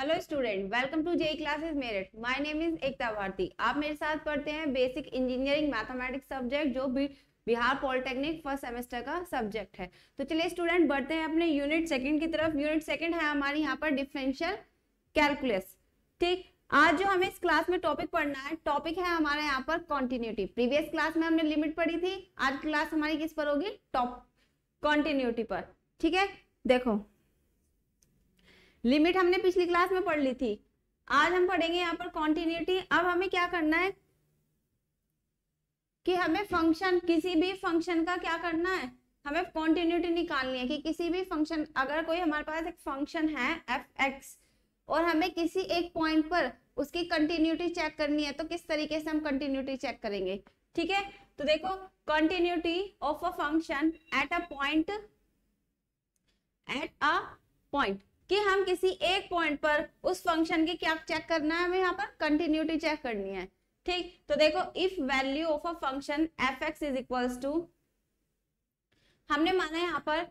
hello student welcome to JE classes merit my name is Ekta Bharti आप मेरे साथ पढ़ते हैं बेसिक इंजीनियरिंग मैथमेटिक्स सब्जेक्ट जो भी बिहार पॉलिटेक्निक फर्स्ट सेमेस्टर का सब्जेक्ट है तो चलिए स्टूडेंट बढ़ते हैं अपने यूनिट सेकंड की तरफ यूनिट सेकंड है हमारे यहाँ पर डिफरेंशियल कैलकुलस ठीक आज जो हमें इस क्लास में टॉपिक पढ़ना है टॉपिक है हमारे यहाँ पर कॉन्टिन्यूटी प्रीवियस क्लास में हमने लिमिट पढ़ी थी आज क्लास हमारी किस पर होगी टॉप कॉन्टिन्यूटी पर ठीक है देखो लिमिट हमने पिछली क्लास में पढ़ ली थी आज हम पढ़ेंगे यहाँ पर कॉन्टिन्यूटी अब हमें क्या करना है कि हमें फंक्शन किसी भी फंक्शन का क्या करना है हमें कॉन्टिन्यूटी निकालनी है कि किसी भी फंक्शन अगर कोई हमारे पास एक फंक्शन है एफ एक्स और हमें किसी एक पॉइंट पर उसकी कंटिन्यूटी चेक करनी है तो किस तरीके से हम कंटिन्यूटी चेक करेंगे ठीक है तो देखो continuity of a function at a point at a point कि हम किसी एक पॉइंट पर उस फंक्शन की क्या चेक करना है हमें यहाँ पर कंटिन्यूटी चेक करनी है ठीक तो देखो if value of a function F x is equal to हमने माना यहाँ पर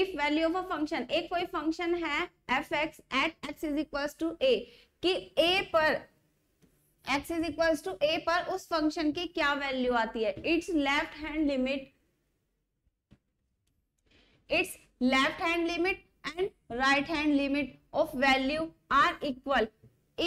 if value of a function एक कोई फंक्शन है F X at x is equal to A कि ए पर x is equal to A पर उस फंक्शन की क्या वैल्यू आती है it's left hand limit it's left hand limit and right hand limit of value are equal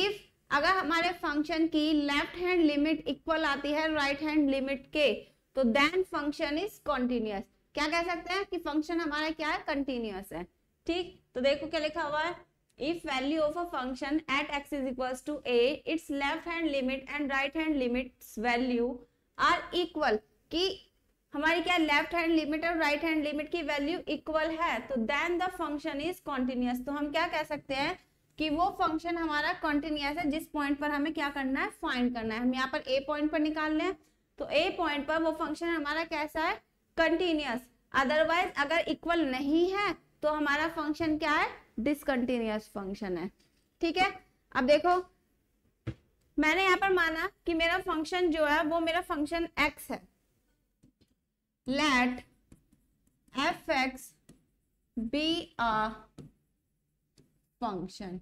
if अगर हमारे फंक्शन की लेफ्ट हैंड लिमिट इक्वल आती है राइट हैंड लिमिट के तो देन फंक्शन इज कॉन्टिन्यूस क्या कह सकते हैं कि फंक्शन हमारा क्या है कंटिन्यूस है ठीक तो देखो क्या लिखा हुआ है if value of a function at x is equals to a its left hand limit and right hand limit's value are equal कि हमारी क्या लेफ्ट हैंड लिमिट और राइट हैंड लिमिट की वैल्यू इक्वल है तो then the function is continuous तो हम क्या कह सकते हैं कि वो फंक्शन हमारा कॉन्टिन्यूस है जिस पॉइंट पर हमें क्या करना है फाइंड करना है हम यहाँ पर ए पॉइंट पर निकाल लें तो ए पॉइंट पर वो फंक्शन हमारा कैसा है कंटिन्यूस अदरवाइज अगर इक्वल नहीं है तो हमारा फंक्शन क्या है डिसकंटिन्यूस फंक्शन है ठीक है अब देखो मैंने यहाँ पर माना कि मेरा फंक्शन जो है वो मेरा फंक्शन एक्स है let fx be a function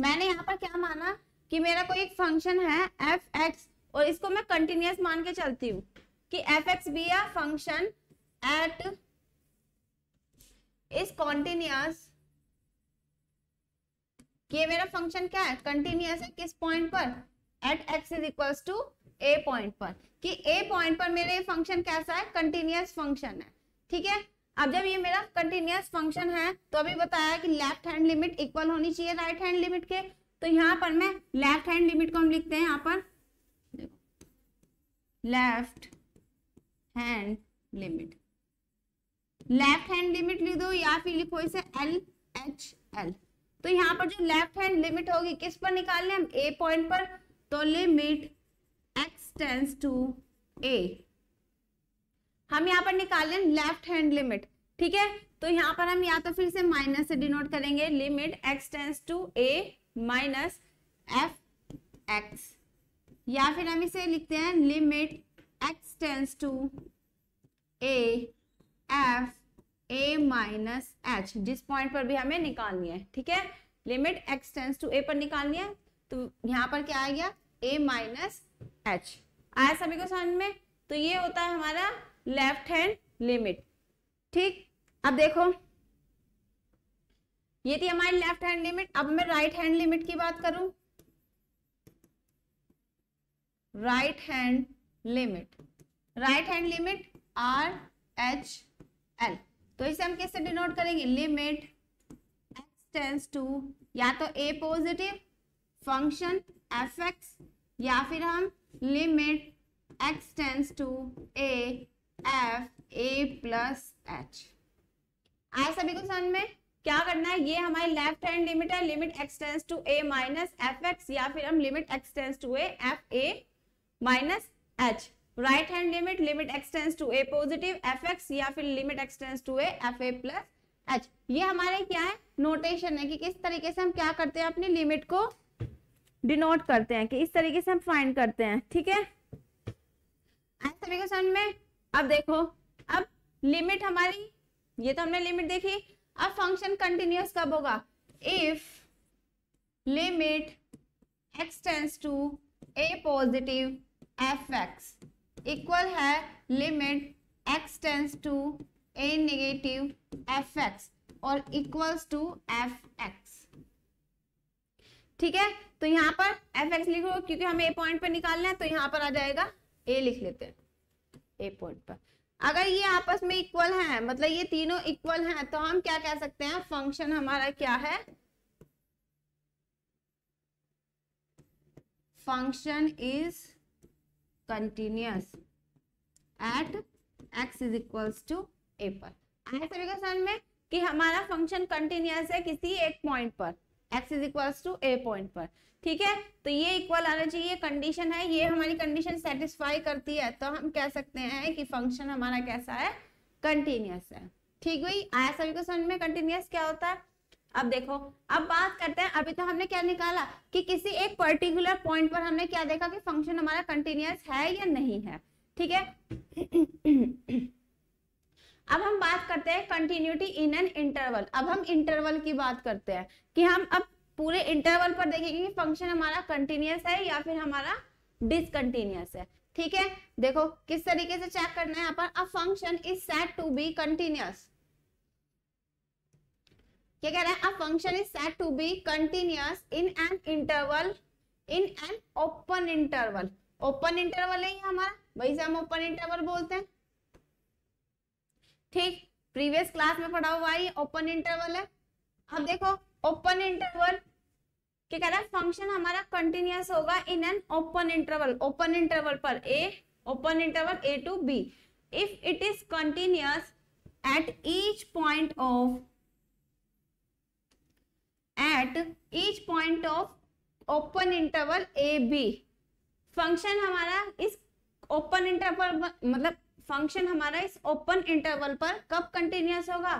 मैंने यहां पर क्या माना कि मेरा कोई एक फंक्शन है एफ एक्स और इसको मैं कंटिन्यूस मान के चलती हूं कि F X be a function at is continuous ये मेरा फंक्शन क्या है कंटिन्यूस है किस पॉइंट पर at x is equals to A point पर कि ए पॉइंट पर मेरे फंक्शन कैसा है कंटिन्यूस फंक्शन है ठीक है अब जब ये मेरा कंटिन्यूस फंक्शन है तो अभी बताया कि लेफ्ट हैंड लिमिट इक्वल होनी चाहिए राइट हैंड लिमिट के तो यहाँ पर मैं लेफ्ट हैंड लिमिट को हम लिखते हैं यहाँ पर left hand limit left hand limit लिख दो या फिर लिखो इसे एल एच एल तो यहाँ पर जो लेफ्ट हैंड लिमिट होगी किस पर निकालने हम ए पॉइंट पर तो लिमिट टेंस टू ए हम यहाँ पर निकालें लेफ्ट हैंड लिमिट ठीक है तो यहाँ पर हम या तो फिर से माइनस से डिनोट करेंगे limit x tends to A minus F X या फिर हम इसे लिखते हैं limit x tends to A F A minus H जिस पॉइंट पर भी हमें निकालनी है ठीक है limit x tends to A पर निकालनी है तो यहाँ पर क्या आ गया ए माइनस एच आया सभी को समझ में तो ये होता है हमारा लेफ्ट हैंड लिमिट ठीक अब देखो ये थी हमारी लेफ्ट हैंड लिमिट अब मैं राइट हैंड लिमिट की बात करूं right hand limit right hand limit R H L तो इसे हम कैसे डिनोट करेंगे लिमिट एक्स टेंस टू या तो A positive function F X या फिर हम limit x tends to a f a plus h आया सभी को समझ में क्या करना है ये हमारी लेफ्ट हैंड लिमिट है limit x tends to a minus F X या फिर हम limit x tends to a f a minus h right hand limit limit x tends to a positive F X या फिर limit x tends to a f a plus H ये हमारे क्या है notation है कि किस तरीके से हम क्या करते हैं अपनी लिमिट को डिनोट करते हैं कि इस तरीके से हम फाइंड करते हैं ठीक है सभी को समझ में अब देखो अब लिमिट हमारी ये तो हमने लिमिट देखी अब फंक्शन कंटिन्यूस कब होगा if limit x tends to a positive F X equal है limit x tends to a negative F X और इक्वल्स टू एफ एक्स ठीक है तो यहां पर एफ एक्स लिखो क्योंकि हमें ए पॉइंट पर निकालना है तो यहां पर आ जाएगा ए लिख लेते हैं ए पॉइंट पर अगर ये आपस में इक्वल है मतलब ये तीनों इक्वल हैं तो हम क्या कह सकते हैं फंक्शन हमारा क्या है function is continuous at x is equals to A पर आए सभी समझ में कि हमारा फंक्शन कंटिन्यूस है किसी एक पॉइंट पर x is equals to A point पर ठीक है तो ये इक्वल आना चाहिए कंडीशन है ये हमारी कंडीशन सेटिस्फाई करती है तो हम कह सकते हैं कि फंक्शन हमारा कैसा है कंटिन्यूस है ठीक हुई आया सभी को समझ में कंटिन्यूस क्या होता है अब देखो अब बात करते हैं अभी तो हमने क्या निकाला कि किसी एक पर्टिकुलर पॉइंट पर हमने क्या देखा कि फंक्शन हमारा कंटिन्यूस है या नहीं है ठीक है अब हम बात करते हैं कंटिन्यूटी इन एन इंटरवल अब हम इंटरवल की बात करते हैं कि हम अब पूरे इंटरवल पर देखेंगे कि फंक्शन हमारा कंटिन्यूस है या फिर हमारा डिसकंटिन्यूस है ठीक है देखो किस तरीके से चेक करना है यहाँ पर a function is set to be continuous क्या कह रहा है a function is set to be continuous in an interval in an open interval open interval है हमारा वही से हम ओपन इंटरवल बोलते हैं ठीक प्रीवियस क्लास में पढ़ा हुआ ओपन इंटरवल है अब देखो ओपन इंटरवल क्या कह रहा है फंक्शन हमारा कंटिन्यूस होगा in an open interval open interval पर a open interval A to B if it is continuous at each point of at each point of open interval A B function हमारा इस open interval मतलब function हमारा इस open interval पर कब continuous होगा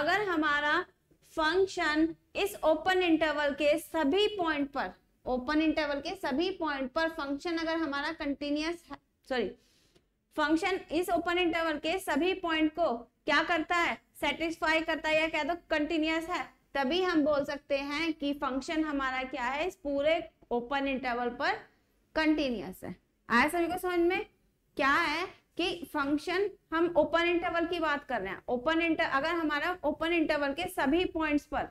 अगर हमारा फंक्शन इस ओपन इंटरवल के सभी पॉइंट पर ओपन इंटरवल के सभी पॉइंट पर फंक्शन अगर हमारा कंटिन्यूस सॉरी फंक्शन इस ओपन इंटरवल के सभी पॉइंट को क्या करता है सेटिस्फाई करता है या कह दो कंटिन्यूस है तभी हम बोल सकते हैं कि फंक्शन हमारा क्या है इस पूरे ओपन इंटरवल पर कंटिन्यूस है आया सभी को समझ में क्या है कि फंक्शन हम ओपन इंटरवल की बात कर रहे हैं ओपन इंटर अगर हमारा ओपन इंटरवल के सभी पॉइंट्स पर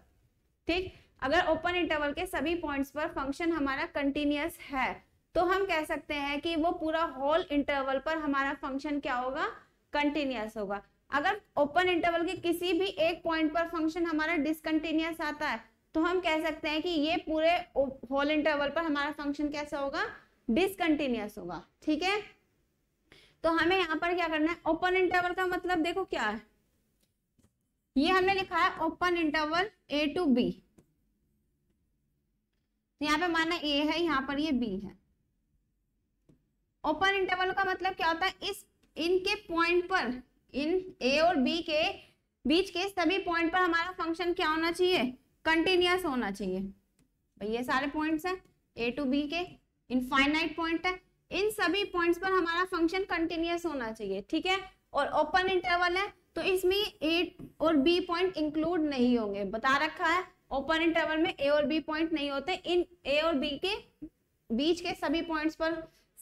ठीक अगर ओपन इंटरवल के सभी पॉइंट्स पर फंक्शन हमारा कंटिन्यूस है तो हम कह सकते हैं कि वो पूरा होल इंटरवल पर हमारा फंक्शन क्या होगा कंटिन्यूस होगा अगर ओपन इंटरवल के किसी भी एक पॉइंट पर फंक्शन हमारा डिसकंटिन्यूस आता है तो हम कह सकते हैं कि ये पूरे होल इंटरवल पर हमारा फंक्शन कैसा होगा डिसकंटिन्यूस होगा ठीक है तो हमें यहाँ पर क्या करना है ओपन इंटरवल का मतलब देखो क्या है ये हमने लिखा है open interval A to B तो यहाँ पे माना ए है यहाँ पर ये बी है ओपन इंटरवल का मतलब क्या होता है इस इनके पॉइंट पर इन ए और बी के बीच के सभी पॉइंट पर हमारा फंक्शन क्या होना चाहिए कंटिन्यूस होना चाहिए ये सारे पॉइंट्स हैं ए टू बी के इनफाइनाइट पॉइंट है इन सभी पॉइंट्स पर हमारा फंक्शन कंटिन्यूस होना चाहिए ठीक है और ओपन इंटरवल है तो इसमें ए और बी पॉइंट इंक्लूड नहीं होंगे बता रखा है ओपन इंटरवल में ए और बी पॉइंट नहीं होते इन ए और बी के बीच के सभी पॉइंट्स पर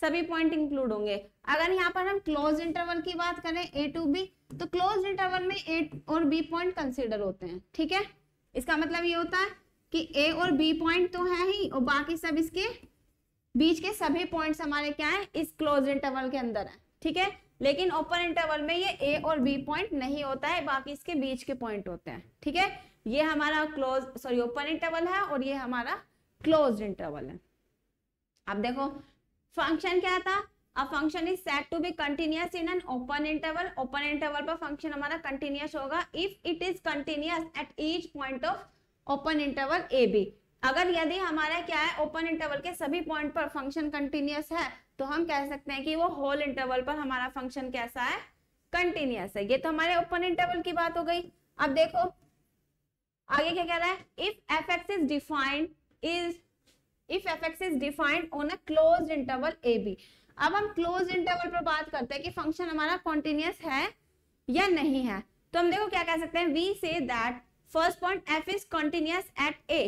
सभी पॉइंट इंक्लूड होंगे अगर यहाँ पर हम क्लोज इंटरवल की बात करें ए टू बी तो क्लोज इंटरवल में ए और बी पॉइंट कंसिडर होते हैं ठीक है इसका मतलब ये होता है कि ए और बी पॉइंट तो है ही और बाकी सब इसके बीच के सभी पॉइंट्स हमारे क्या है इस क्लोज इंटरवल के अंदर है ठीक है लेकिन ओपन इंटरवल में ये ए और बी पॉइंट नहीं होता है बाकी इसके बीच के पॉइंट होते हैं ठीक है ये हमारा क्लोज सॉरी ओपन इंटरवल है और ये हमारा क्लोज इंटरवल है अब देखो फंक्शन क्या था अब function is set to be continuous in an open interval open interval पर फंक्शन हमारा कंटिन्यूस होगा if it is continuous at each point of open interval A B अगर यदि हमारा क्या है ओपन इंटरवल के सभी पॉइंट पर फंक्शन कंटिन्यूस है तो हम कह सकते हैं कि वो होल इंटरवल पर हमारा फंक्शन कैसा है कंटिन्यूस है ये तो हमारे ओपन इंटरवल की बात हो गई अब देखो आगे क्या कह रहा है if F x is defined is if F x is defined on a close interval A B अब हम क्लोज इंटरवल पर बात करते हैं कि फंक्शन हमारा कॉन्टिन्यूस है या नहीं है तो हम देखो क्या कह सकते हैं we say that first point F is continuous at A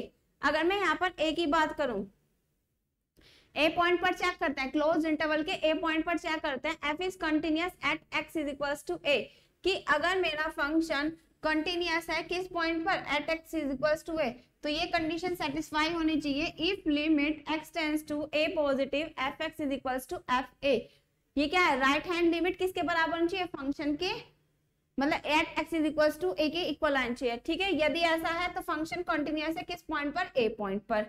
अगर मैं यहाँ पर ए की बात करूं ए पॉइंट पर चेक करते हैं क्लोज इंटरवल के ए पॉइंट पर चेक करते हैं F is continuous at x is equal to A कि अगर मेरा फंक्शन कंटिन्यूस है किस पॉइंट पर at x is equal to A तो ये कंडीशन सेटिस्फाई होनी चाहिए if limit x tends to A positive F x is equal to F A ये क्या है राइट हैंड लिमिट किसके बराबर होनी चाहिए फंक्शन के मतलब at x is equal to A के इक्वल आना चाहिए ठीक है यदि ऐसा है तो फंक्शन कंटिन्यूस है किस पॉइंट पर ए पॉइंट पर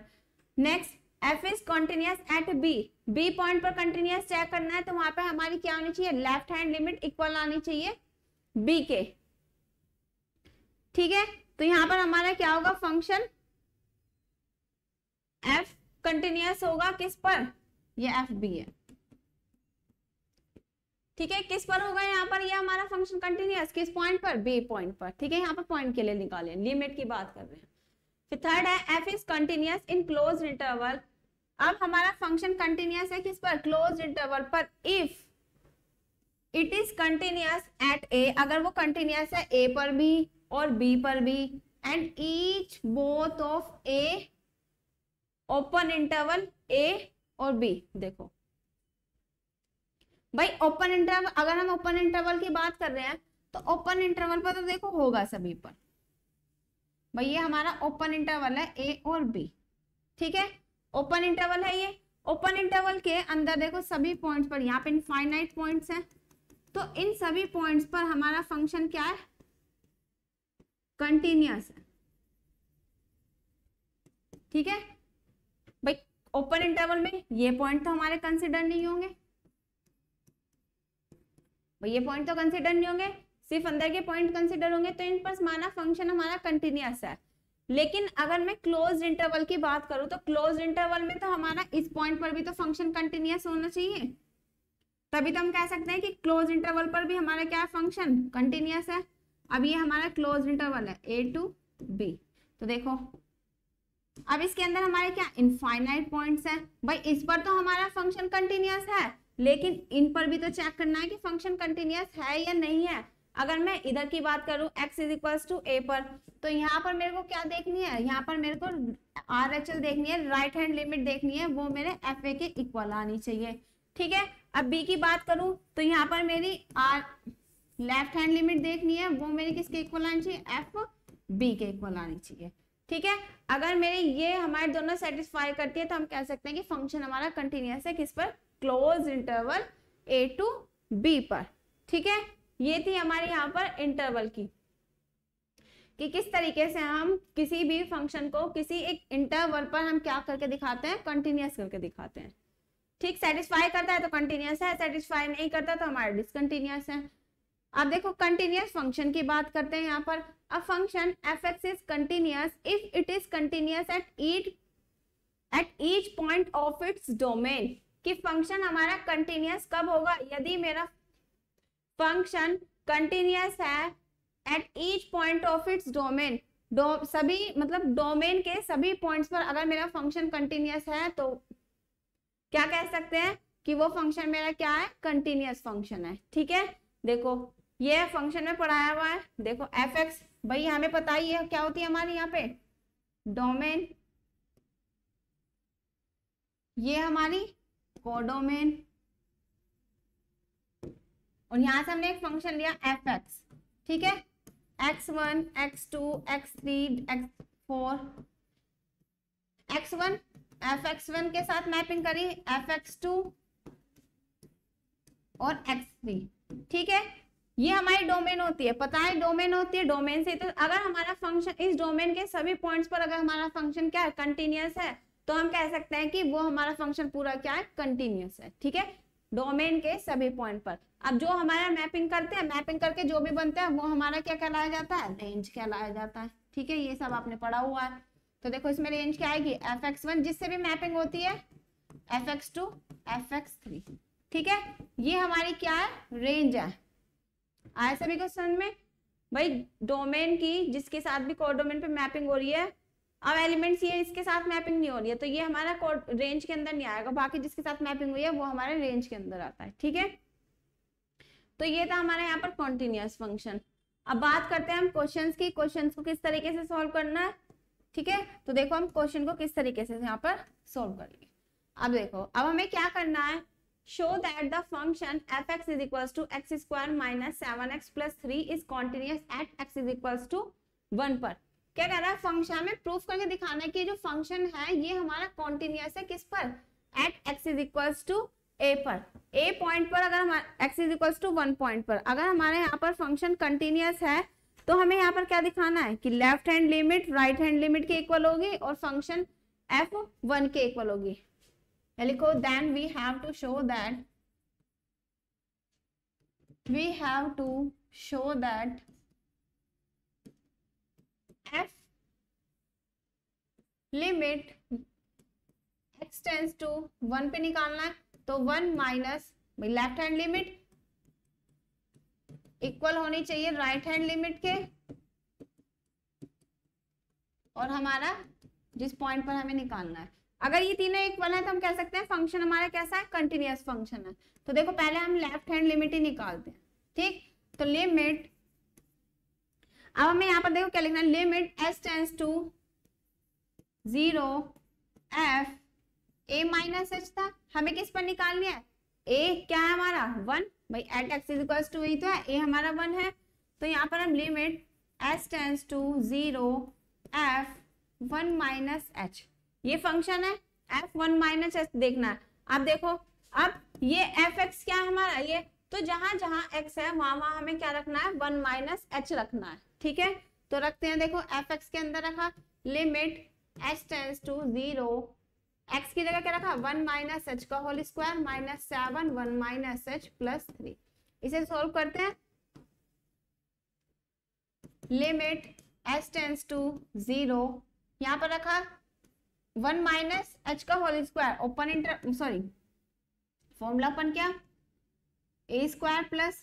next F is continuous at B B point पर कंटिन्यूस चेक करना है तो वहां पे हमारी क्या होनी चाहिए लेफ्ट हैंड लिमिट इक्वल आनी चाहिए बी के ठीक है तो यहां पर हमारा क्या होगा फंक्शन एफ कंटिन्यूस होगा किस पर ये एफ बी है ठीक है किस पर होगा यहाँ पर ये हमारा फंक्शन कंटिन्यूस किस पॉइंट पर बी पॉइंट पर ठीक है यहाँ पर पॉइंट के लिए निकाले लिमिट की बात कर रहे हैं फिर थर्ड है F is continuous in close interval अब हमारा फंक्शन कंटिन्यूस है किस पर क्लोज इंटरवल पर if it is continuous at A अगर वो कंटिन्यूस है ए पर भी और बी पर भी and each both of a open interval A और बी देखो भाई ओपन इंटरवल अगर हम ओपन इंटरवल की बात कर रहे हैं तो ओपन इंटरवल पर तो देखो होगा सभी पर भाई ये हमारा ओपन इंटरवल है ए और बी ठीक है ओपन इंटरवल है ये ओपन इंटरवल के अंदर देखो सभी पॉइंट्स पर यहाँ पे इनफाइनाइट पॉइंट्स हैं तो इन सभी पॉइंट्स पर हमारा फंक्शन क्या है कंटिन्यूस है ठीक है भाई ओपन इंटरवल में ये पॉइंट तो हमारे कंसिडर नहीं होंगे भाई ये पॉइंट तो कंसिडर नहीं होंगे सिर्फ अंदर के पॉइंट कंसिडर होंगे तो इन पर माना फंक्शन हमारा कंटिन्यूस है लेकिन अगर मैं क्लोज इंटरवल की बात करूं तो क्लोज इंटरवल में तो हमारा इस पॉइंट पर भी तो फंक्शन कंटिन्यूस होना चाहिए तभी तो हम कह सकते हैं कि क्लोज इंटरवल पर भी हमारा क्या फंक्शन कंटिन्यूस है अब ये हमारा क्लोज इंटरवल है ए टू बी तो देखो अब इसके अंदर हमारे क्या इनफाइनाइट पॉइंट्स है भाई इस पर तो हमारा फंक्शन कंटिन्यूस है लेकिन इन पर भी तो चेक करना है कि फंक्शन कंटिन्यूस है या नहीं है अगर मैं इधर की बात करूं x is equal to A पर तो यहाँ पर मेरे को क्या देखनी है यहाँ पर मेरे को आर एच एल देखनी है राइट हैंड लिमिट देखनी है वो मेरे एफ ए के इक्वल आनी चाहिए ठीक है अब b की बात करूं तो यहाँ पर मेरी आर लेफ्ट हैंड लिमिट देखनी है वो मेरी किसके इक्वल आनी चाहिए एफ बी के इक्वल आनी चाहिए ठीक है अगर मेरे ये हमारे दोनों सेटिस्फाई करती है तो हम कह सकते हैं कि फंक्शन हमारा कंटिन्यूस है किस पर close interval A to B पर ठीक है ये थी हमारे यहाँ पर इंटरवल की कि किस तरीके से हम किसी भी फंक्शन को किसी एक इंटरवल पर हम क्या करके दिखाते हैं कंटिन्यूस करके दिखाते हैं ठीक सेटिस्फाई करता है तो कंटिन्यूस है सेटिस्फाई नहीं करता तो हमारे डिसकंटिन्यूस है अब देखो कंटिन्यूस फंक्शन की बात करते हैं यहाँ पर a function F x is continuous if it is continuous at eat at each point of its domain कि फंक्शन हमारा कंटिन्यूस कब होगा यदि मेरा फंक्शन कंटिन्यूस है at each point of its domain सभी मतलब डोमेन के सभी पॉइंट्स पर अगर मेरा फंक्शन कंटिन्यूस है तो क्या कह सकते हैं कि वो फंक्शन मेरा क्या है कंटिन्यूस फंक्शन है ठीक है देखो ये फंक्शन में पढ़ाया हुआ है देखो एफ एक्स भाई हमें पता ही है क्या होती है हमारे यहाँ पे डोमेन ये हमारी कोडोमेन और यहाँ से हमने एक फंक्शन लिया एफ एक्स ठीक है X one X two X three X four X one F X one के साथ मैपिंग करी एफ एक्स टू और एक्स थ्री ठीक है ये हमारी डोमेन होती है पता है डोमेन होती है डोमेन से तो अगर हमारा फंक्शन इस डोमेन के सभी पॉइंट्स पर अगर हमारा फंक्शन क्या है कंटिन्यूस है तो हम कह सकते हैं कि वो हमारा फंक्शन पूरा क्या है कंटिन्यूस है ठीक है डोमेन के सभी पॉइंट पर अब जो हमारा मैपिंग करते हैं मैपिंग करके जो भी बनते हैं वो हमारा क्या कहलाया जाता है रेंज कहलाया जाता है ठीक है ये सब आपने पढ़ा हुआ है तो देखो इसमें रेंज क्या आएगी एफ एक्स वन जिससे भी मैपिंग होती है F X two F X three ठीक है ये हमारी क्या है रेंज है आया सभी क्वेश्चन में भाई डोमेन की जिसके साथ भी कोडोमेन पे मैपिंग हो रही है अब एलिमेंट्स ये इसके साथ मैपिंग नहीं हो रही है तो ये हमारा रेंज के अंदर नहीं आएगा बाकी जिसके साथ मैपिंग हुई है वो हमारे रेंज के अंदर आता है ठीक है तो ये था हमारा यहाँ पर कॉन्टिन्यूस फंक्शन अब बात करते हैं हम क्वेश्चन की क्वेश्चन को किस तरीके से सॉल्व करना है ठीक है तो देखो हम क्वेश्चन को किस तरीके से यहाँ पर सोल्व करेंगे अब देखो अब हमें क्या करना है show that the function F x is equal to X square minus seven x plus three is continuous at x is equal to one पर क्या कह रहा है फंक्शन में प्रूफ करके दिखाना है कि जो फंक्शन है ये हमारा कॉन्टिन्यूस है किस पर at x is equals to A पर ए पॉइंट पर अगर X is equals to one point पर अगर हमारे यहाँ पर फंक्शन कंटिन्यूस है तो हमें यहाँ पर क्या दिखाना है कि left hand limit right hand limit के इक्वल होगी और फंक्शन एफ वन के इक्वल होगी लिखो then we have to show that we have to show that f limit x tends to one पे निकालना है तो one minus left hand limit equal होनी चाहिए राइट हैंड लिमिट के और हमारा जिस पॉइंट पर हमें निकालना है अगर ये तीनों इक्वल है तो हम कह सकते हैं फंक्शन हमारा कैसा है कंटिन्यूस फंक्शन है तो देखो पहले हम लेफ्ट हैंड लिमिट ही निकालते हैं ठीक तो लिमिट अब हमें यहाँ पर देखो क्या लिखना है limit S tends to zero F A minus H था हमें किस पर निकालनी है ए क्या है हमारा वन भाई at x is equal to ही तो है ए हमारा वन है तो यहाँ पर हम limit S tends to zero F one minus H ये फंक्शन है एफ वन माइनस एच देखना है आप देखो अब ये एफ एक्स क्या है हमारा ये तो जहां जहां x है वहां वहां हमें क्या रखना है वन माइनस एच रखना है ठीक है तो रखते हैं देखो एफ एक्स के अंदर रखा limit H tends to zero x की जगह क्या रखा वन माइनस एच का whole square minus seven one minus H plus three इसे सॉल्व करते हैं limit H tends to zero यहां पर रखा वन माइनस एच का whole square open inter sorry formula अपन क्या A square plus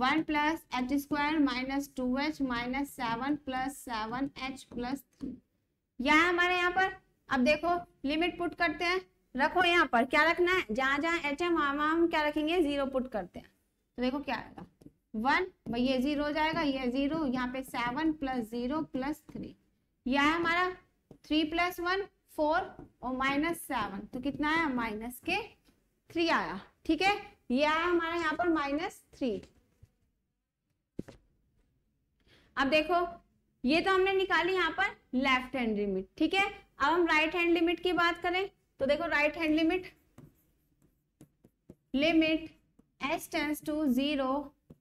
one plus H square minus two H minus seven plus seven H plus three यह है हमारे यहाँ पर अब देखो लिमिट पुट करते हैं रखो यहाँ पर क्या रखना है जहां जहाँ एच है वहां वहां हम क्या रखेंगे जीरो पुट करते हैं तो देखो क्या आएगा वन भाई ये जीरो हो जाएगा ये जीरो यहाँ पे seven plus zero plus three यह है हमारा थ्री प्लस वन फोर और माइनस सेवन तो कितना आया माइनस के थ्री आया ठीक है ये आया हमारा यहाँ पर माइनस थ्री अब देखो ये तो हमने निकाली यहाँ पर लेफ्ट हैंड लिमिट ठीक है अब हम राइट हैंड लिमिट की बात करें तो देखो right hand limit limit S tends to zero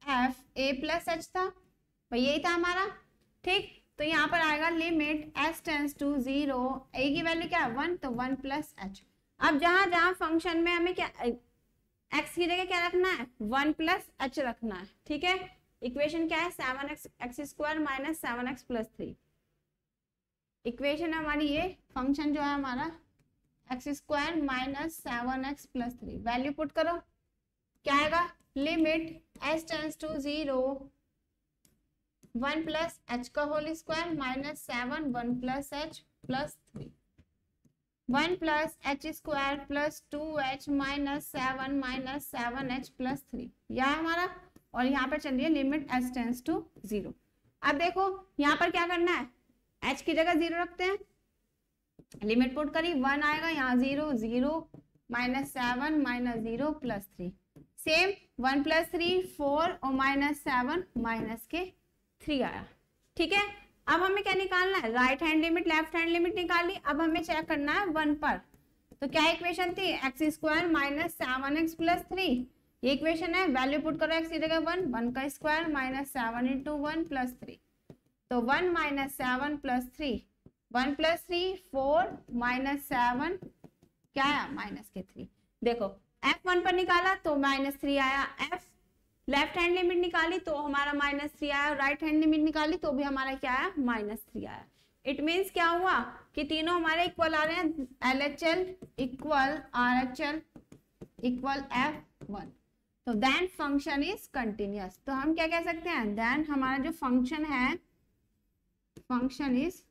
F A plus H था भाई तो यही था हमारा ठीक तो यहाँ पर आएगा limit S tends to zero A की वैल्यू क्या है वन तो वन प्लस एच अब जहां जहां फंक्शन में हमें क्या एक्स की जगह क्या रखना है वन प्लस एच रखना है ठीक है इक्वेशन क्या है seven x x square minus seven x plus three equation हमारी ये फंक्शन जो है हमारा x square minus seven x plus three value put करो क्या आएगा limit S tends to zero one plus H का whole square minus seven one plus H plus three one plus H square plus two H minus seven minus seven H plus three यह हमारा और यहाँ पर चल रही है limit H tends to zero अब देखो यहाँ पर क्या करना है एच की जगह जीरो रखते हैं लिमिट पुट करी वन आएगा यहाँ zero zero minus seven minus zero plus three same one plus three four और माइनस सेवन माइनस के थ्री आया ठीक है अब हमें क्या निकालना है right hand limit left hand limit निकाल ली अब हमें चेक करना है वन पर तो क्या इक्वेशन थी x square minus seven x plus three ये इक्वेशन है वैल्यू पुट करो एक्स जगह वन वन का square minus seven into one plus three तो one minus seven plus three one plus three four minus seven क्या आया minus के three देखो एफ वन पर निकाला तो माइनस थ्री आया एफ लेफ्ट हैंड लिमिट निकाली तो हमारा माइनस थ्री आया राइट हैंड लिमिट निकाली तो भी हमारा क्या आया माइनस थ्री आया इट मीन्स क्या हुआ कि तीनों हमारे इक्वल आ रहे हैं L H L equal R H L equal f one तो देन फंक्शन इज कंटिन्यूस तो हम क्या कह सकते हैं देन हमारा जो फंक्शन है फंक्शन इज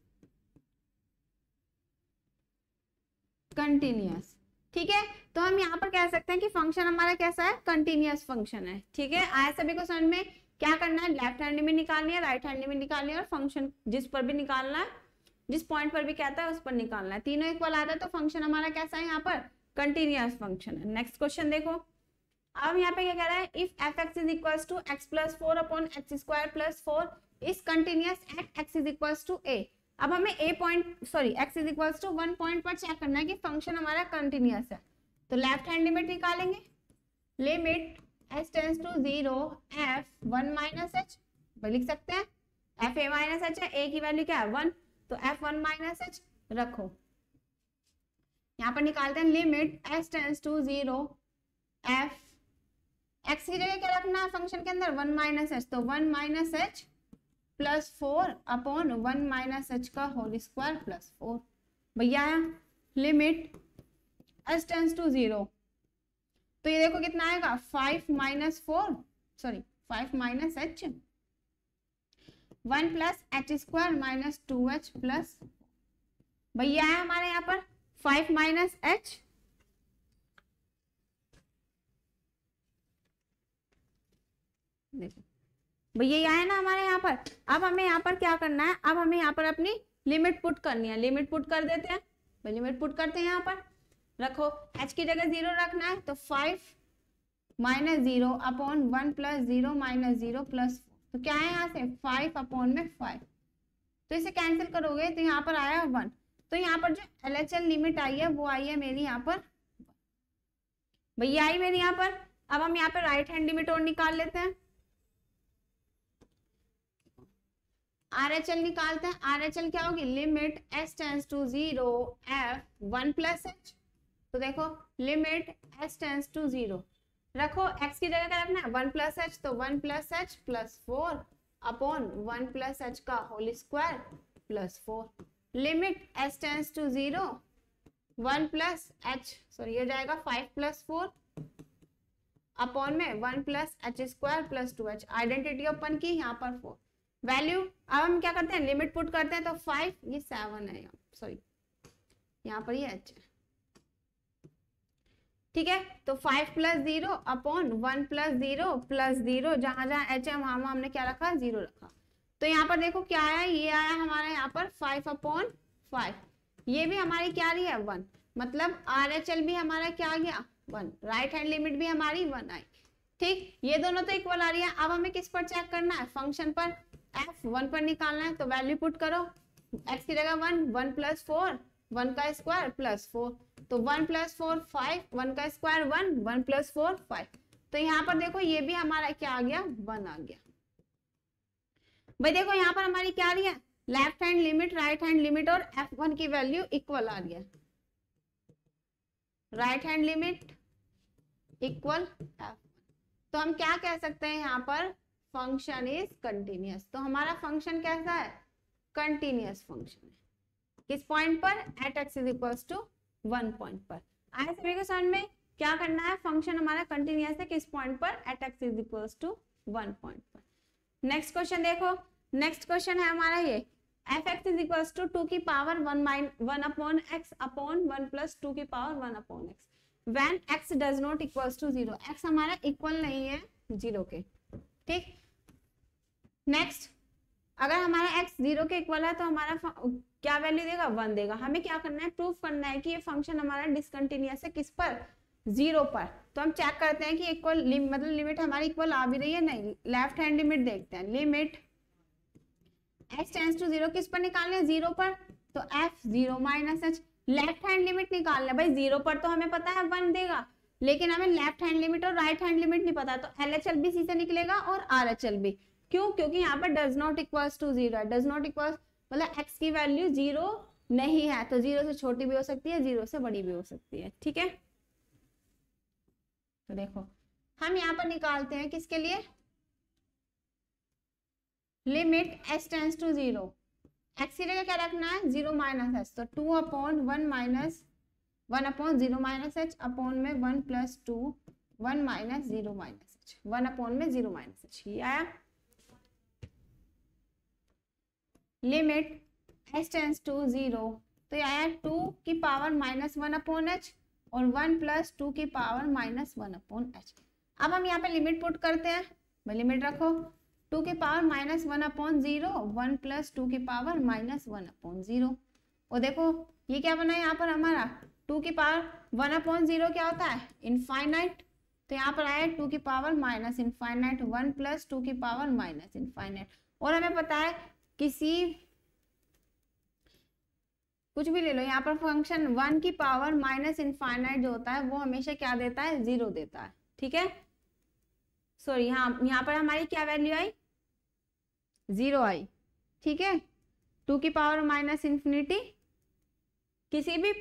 कंटिन्यूस ठीक है तो हम यहाँ पर कह सकते हैं कि फंक्शन हमारा कैसा है कंटिन्यूस फंक्शन है ठीक है आया सभी को समझ में क्या करना है लेफ्ट हैंड में निकालनी है राइट हैंड में निकालनी है और फंक्शन जिस पर भी निकालना है जिस पॉइंट पर भी कहता है उस पर निकालना है तीनों इक्वल आता है तो फंक्शन हमारा कैसा है यहाँ पर कंटिन्यूस फंक्शन है नेक्स्ट क्वेश्चन देखो अब यहाँ पे क्या कह रहा है if F x is equal to x plus four upon x square plus four is continuous at x is equal to a अब हमें a point sorry x is equal to one point पर check करना है कि function हमारा continuous है तो left hand limit निकालेंगे limit S tends to zero F one minus h लिख सकते हैं एफ ए माइनस एच है ए की वैल्यू क्या है वन तो एफ वन माइनस एच रखो यहाँ पर निकालते हैं limit S tends to zero f x की जगह क्या रखना है फंक्शन के अंदर वन माइनस एच तो one minus H plus four upon one minus H का होल स्क्वायर प्लस फोर भैया limit S tends to zero तो ये देखो कितना आएगा five minus four sorry five minus h one plus H square minus two h plus भैया आया हमारे यहाँ पर फाइव माइनस एच देखो भैया आया ना हमारे यहाँ पर अब हमें यहाँ पर क्या करना है अब हमें यहाँ पर अपनी लिमिट पुट करनी है लिमिट पुट कर देते हैं लिमिट तो पुट करते हैं यहाँ पर रखो एच की जगह जीरो रखना है तो five minus zero upon one plus zero minus zero plus तो क्या है यहाँ से फाइव अपॉन में फाइव तो इसे कैंसिल करोगे तो यहाँ पर आया वन तो यहाँ पर जो एल एच एल लिमिट आई है वो आई है मेरी यहाँ पर भैया आई मेरी यहाँ पर अब हम यहाँ पर राइट हैंड लिमिट और निकाल लेते हैं आर एच एल निकालते हैं आर एच एल क्या होगी limit S tends to zero F one plus H तो देखो limit H tends to zero रखो x की जगह क्या रखना है वन प्लस एच तो one plus H plus four upon one plus H का whole square plus four limit H tends to zero one plus H sorry ये जाएगा फाइव प्लस फोर अपॉन में one plus H square plus two H identity open की यहाँ पर four value अब हम क्या करते हैं लिमिट पुट करते हैं तो फाइव ये सेवन है यहाँ सॉरी यहाँ पर ये एच है ठीक है तो five plus zero upon one plus zero plus zero जहां जहां एच है वहां वहां हमने क्या रखा जीरो रखा तो यहाँ पर देखो क्या आया ये आया हमारा यहाँ पर फाइव अपॉन फाइव ये भी हमारी क्या रही है वन मतलब आर एच एल भी हमारा क्या आ गया वन राइट हैंड लिमिट भी हमारी वन आई ठीक ये दोनों तो इक्वल आ रही है अब हमें किस पर चेक करना है फंक्शन पर एफ वन पर निकालना है तो वैल्यू पुट करो एक्स की जगह one one plus four one का स्क्वायर प्लस फोर तो one plus four five one का square one one plus four five तो यहाँ पर देखो ये भी हमारा क्या आ गया वन आ गया भाई देखो यहाँ पर हमारी क्या आ रही है left hand limit right hand limit और एफ वन की वैल्यू इक्वल आ रही है right hand limit equal f तो हम क्या कह सकते हैं यहाँ पर फंक्शन इज कंटिन्यूस तो हमारा फंक्शन कैसा है कंटिन्यूस फंक्शन है किस पॉइंट पर at x is equal to one point पर आए सभी को समझ में क्या करना है फंक्शन हमारा कंटिन्यूस है किस पॉइंट पर at x is equal to one point पर नेक्स्ट क्वेश्चन देखो नेक्स्ट क्वेश्चन है हमारा ये f x is equal to two की power one minus one upon x upon one plus two की power one upon x when x does not equal to zero x हमारा equal नहीं है zero के ठीक नेक्स्ट अगर हमारा x zero के इक्वल है तो हमारा क्या वैल्यू देगा वन देगा हमें क्या करना है प्रूफ करना है कि ये फंक्शन हमारा डिसकंटिन्यूस है किस पर जीरो पर तो हम चेक करते हैं कि इक्वल लिम, मतलब लिमिट हमारी इक्वल आ भी रही है नहीं लेफ्ट हैंड लिमिट देखते हैं limit x tends to zero किस पर निकालना है जीरो पर तो f zero minus h left hand limit निकालना है भाई जीरो पर तो हमें पता है वन देगा लेकिन हमें लेफ्ट हैंड लिमिट और राइट हैंड लिमिट नहीं पता तो L H L B C से निकलेगा और आर एच एल बी क्यों क्योंकि यहाँ पर does not equals to zero does not equals मतलब एक्स की वैल्यू जीरो नहीं है तो जीरो से छोटी भी हो सकती है जीरो से बड़ी भी हो सकती है ठीक है तो देखो हम यहाँ पर निकालते हैं किसके लिए limit S tends to zero x की जगह क्या रखना है जीरो माइनस एच तो two upon one minus one upon zero minus h upon में one plus two one minus zero minus h one upon में जीरो माइनस एच ये आया limit H tends to zero तो ये आया two की power minus one upon h और one plus two की power minus one upon H अब हम यहाँ पे लिमिट पुट करते हैं भाई लिमिट रखो टू की power minus one upon zero one plus two की power minus one upon zero और देखो ये क्या बना है यहाँ पर हमारा टू की पावर वन अपॉन ज़ीरो क्या होता है इनफाइनाइट तो यहाँ पर आया टू की power minus infinite one plus two की पावर माइनस इनफाइनाइट और हमें पता है किसी कुछ भी ले लो यहाँ पर फंक्शन वन की पावर माइनस इनफाइनाइट जो होता है वो हमेशा क्या देता है जीरो देता है ठीक है सॉरी यहाँ यहाँ पर हमारी क्या वैल्यू आई जीरो आई ठीक है टू की पावर माइनस इन्फिनिटी किसी भी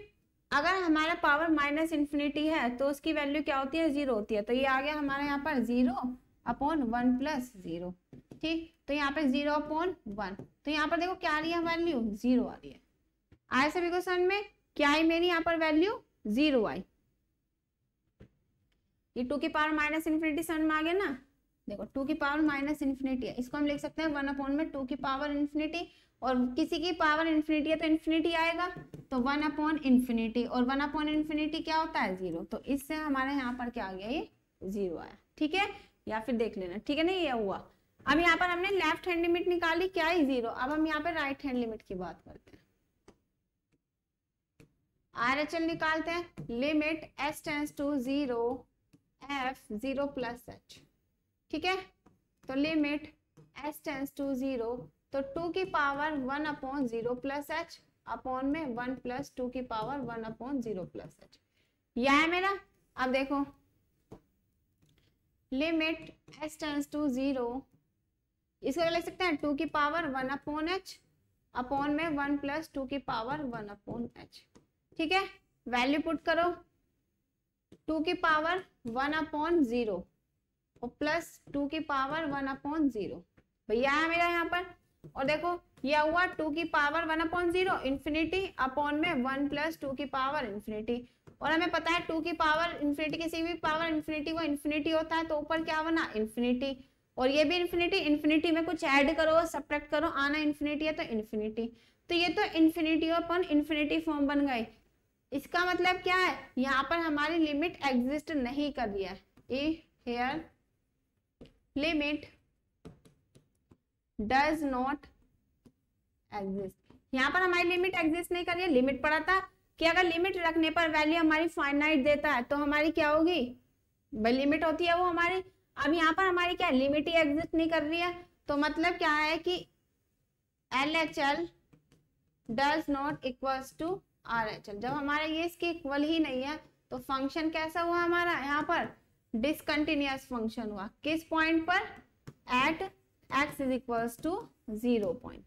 अगर हमारा पावर माइनस इन्फिनिटी है तो उसकी वैल्यू क्या होती है जीरो होती है तो ये आ गया हमारे यहाँ पर zero upon one plus zero ठीक तो यहाँ पे जीरो अपॉन वन तो यहाँ पर देखो क्या आ रही है वैल्यू जीरो आ रही है आए सभी को समझ में क्या आई मेरी यहाँ पर वैल्यू जीरो आई ये टू की पावर माइनस इन्फिनिटी समझ में आ गया ना देखो टू की पावर माइनस इन्फिनिटी है इसको हम लिख सकते हैं वन अपॉन में टू की पावर इन्फिनिटी और किसी की पावर इन्फिनिटी है तो इन्फिनिटी आएगा तो वन अपॉन इन्फिनिटी और वन अपॉन इन्फिनिटी क्या होता है जीरो तो इससे हमारे यहाँ पर क्या आ गया ये जीरो आया ठीक है या फिर देख लेना ठीक है ना ये हुआ अब यहाँ पर हमने लेफ्ट हैंड लिमिट निकाली क्या ही जीरो अब हम यहाँ पर राइट हैंड लिमिट की बात करते हैं आर एच एल निकालते हैं limit S tends to zero f zero plus h ठीक है तो limit S tends to zero तो टू की power one upon zero plus h upon में वन प्लस टू की power one upon zero plus h यह है मेरा अब देखो limit s turns to zero इसको लिख सकते हैं टू की power one upon h upon में वन प्लस टू की पावर वन अपॉन एच ठीक है वैल्यू पुट करो टू की पावर वन अपॉन ज़ीरो और प्लस टू की पावर वन अपॉन ज़ीरो भैया है मेरा यहाँ पर और देखो यह हुआ टू की power one upon zero infinity upon में वन प्लस टू की पावर इन्फिनिटी और हमें पता है टू की पावर इन्फिनिटी किसी भी पावर इन्फिनिटी को इन्फिनिटी होता है तो ऊपर क्या बना इन्फिनिटी और ये भी इन्फिनिटी इन्फिनिटी में कुछ ऐड करो सप्रेक्ट करो आना इन्फिनिटी है तो इन्फिनिटी तो ये तो इन्फिनिटी अपन इन्फिनिटी फॉर्म बन गए इसका मतलब क्या है यहाँ पर हमारी लिमिट एग्जिस्ट नहीं कर रही है here limit does not exist यहाँ पर हमारी लिमिट एग्जिस्ट नहीं कर रही है लिमिट पड़ा था कि अगर लिमिट रखने पर वैल्यू हमारी फाइनाइट देता है तो हमारी क्या होगी भाई लिमिट होती है वो हमारी अब यहाँ पर हमारी क्या लिमिट ही एग्जिस्ट नहीं कर रही है तो मतलब क्या है कि L H L does not equal to R H L जब हमारा ये इसके इक्वल ही नहीं है तो फंक्शन कैसा हुआ हमारा यहाँ पर डिसकंटिन्यूस फंक्शन हुआ किस पॉइंट पर at x is equals to zero point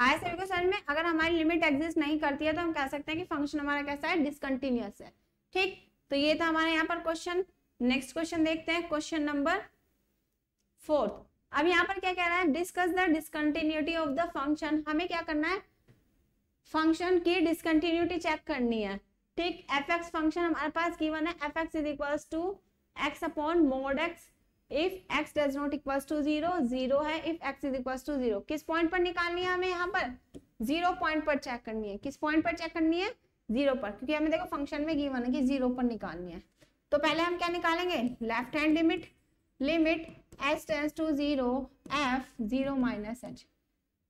आया सभी को समझ में अगर हमारी लिमिट एग्जिस्ट नहीं करती है तो हम कह सकते हैं कि फंक्शन हमारा कैसा है डिसकंटिन्यूस है ठीक तो ये था हमारे यहाँ पर क्वेश्चन नेक्स्ट क्वेश्चन देखते हैं क्वेश्चन नंबर फोर्थ अब यहाँ पर क्या कह रहा है discuss the discontinuity of the function हमें क्या करना है फंक्शन की डिसकंटिन्यूटी चेक करनी है ठीक एफ एक्स फंक्शन हमारे पास गिवन है F x is equals to x upon mod x if x does not equal to zero zero है if x is equal to zero किस पॉइंट पर निकालनी है हमें यहाँ पर जीरो पॉइंट पर चेक करनी है किस पॉइंट पर चेक करनी है जीरो पर क्योंकि हमें देखो फंक्शन में गिवन है कि जीरो पर निकालनी है तो पहले हम क्या निकालेंगे left hand limit limit S tends to zero f zero minus h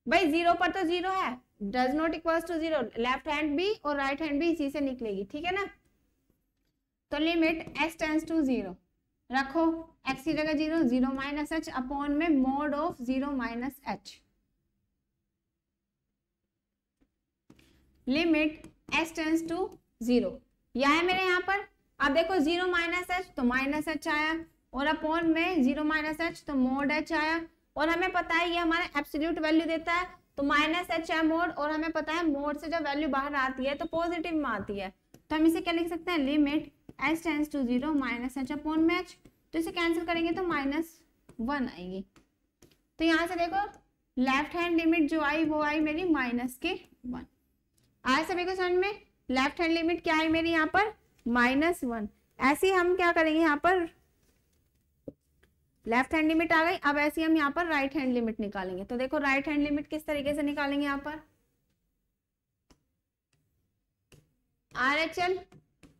भाई जीरो पर तो जीरो है does not equal to zero left hand भी और राइट right हैंड भी इसी से निकलेगी ठीक है ना तो limit S tends to zero रखो एक्स की जगह zero zero minus h upon में mod of zero minus h limit S tends to zero है मेरे यहाँ पर अब देखो जीरो माइनस एच तो माइनस एच आया और अपॉन में जीरो माइनस एच तो मोड एच आया और हमें पता है ये हमारा एब्सोल्यूट वैल्यू देता है तो माइनस एच है मोड और हमें पता है मोड से जब वैल्यू बाहर आती है तो पॉजिटिव में आती है तो हम इसे क्या लिख सकते हैं limit H tends to zero minus h upon में एच तो इसे कैंसिल करेंगे तो माइनस वन आएगी तो यहाँ से देखो लेफ्ट हैंड लिमिट जो आई वो आई मेरी माइनस के वन आए सभी को समझ में लेफ्ट हैंड लिमिट क्या है मेरी यहाँ पर माइनस वन ऐसी हम क्या करेंगे यहाँ पर लेफ्ट हैंड लिमिट आ गई अब ऐसी हम यहाँ पर राइट हैंड लिमिट निकालेंगे तो देखो राइट हैंड लिमिट किस तरीके से निकालेंगे यहाँ पर R H L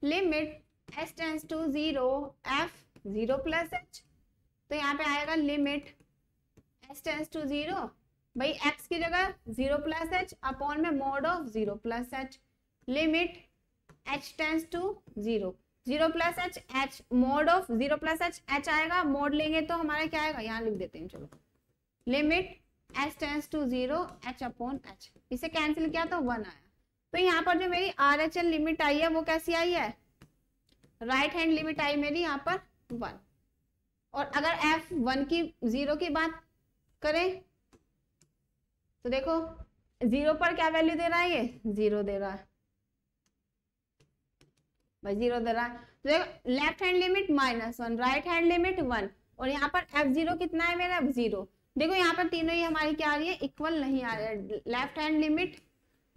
limit S tends to zero f zero plus H तो यहाँ पे आएगा limit S tends to zero भाई एक्स की जगह जीरो प्लस एच अपॉन में mod of zero plus h limit H tends to zero zero plus h h mod of zero plus h h आएगा mod लेंगे तो हमारा क्या आएगा यहाँ लिख देते हैं चलो limit H tends to zero h upon h इसे कैंसिल किया तो वन आया तो यहाँ पर जो मेरी आर एच एल लिमिट आई है वो कैसी आई है राइट हैंड लिमिट आई मेरी यहाँ पर वन और अगर एफ वन की जीरो की बात करें तो देखो जीरो पर क्या वैल्यू दे रहा है ये जीरो दे रहा है भाई जीरो दे रहा है तो देखो left hand limit minus one right hand limit one और यहाँ पर एफ जीरो कितना है मेरा जीरो देखो यहाँ पर तीनों ही हमारी क्या आ रही है इक्वल नहीं आ रही है left hand limit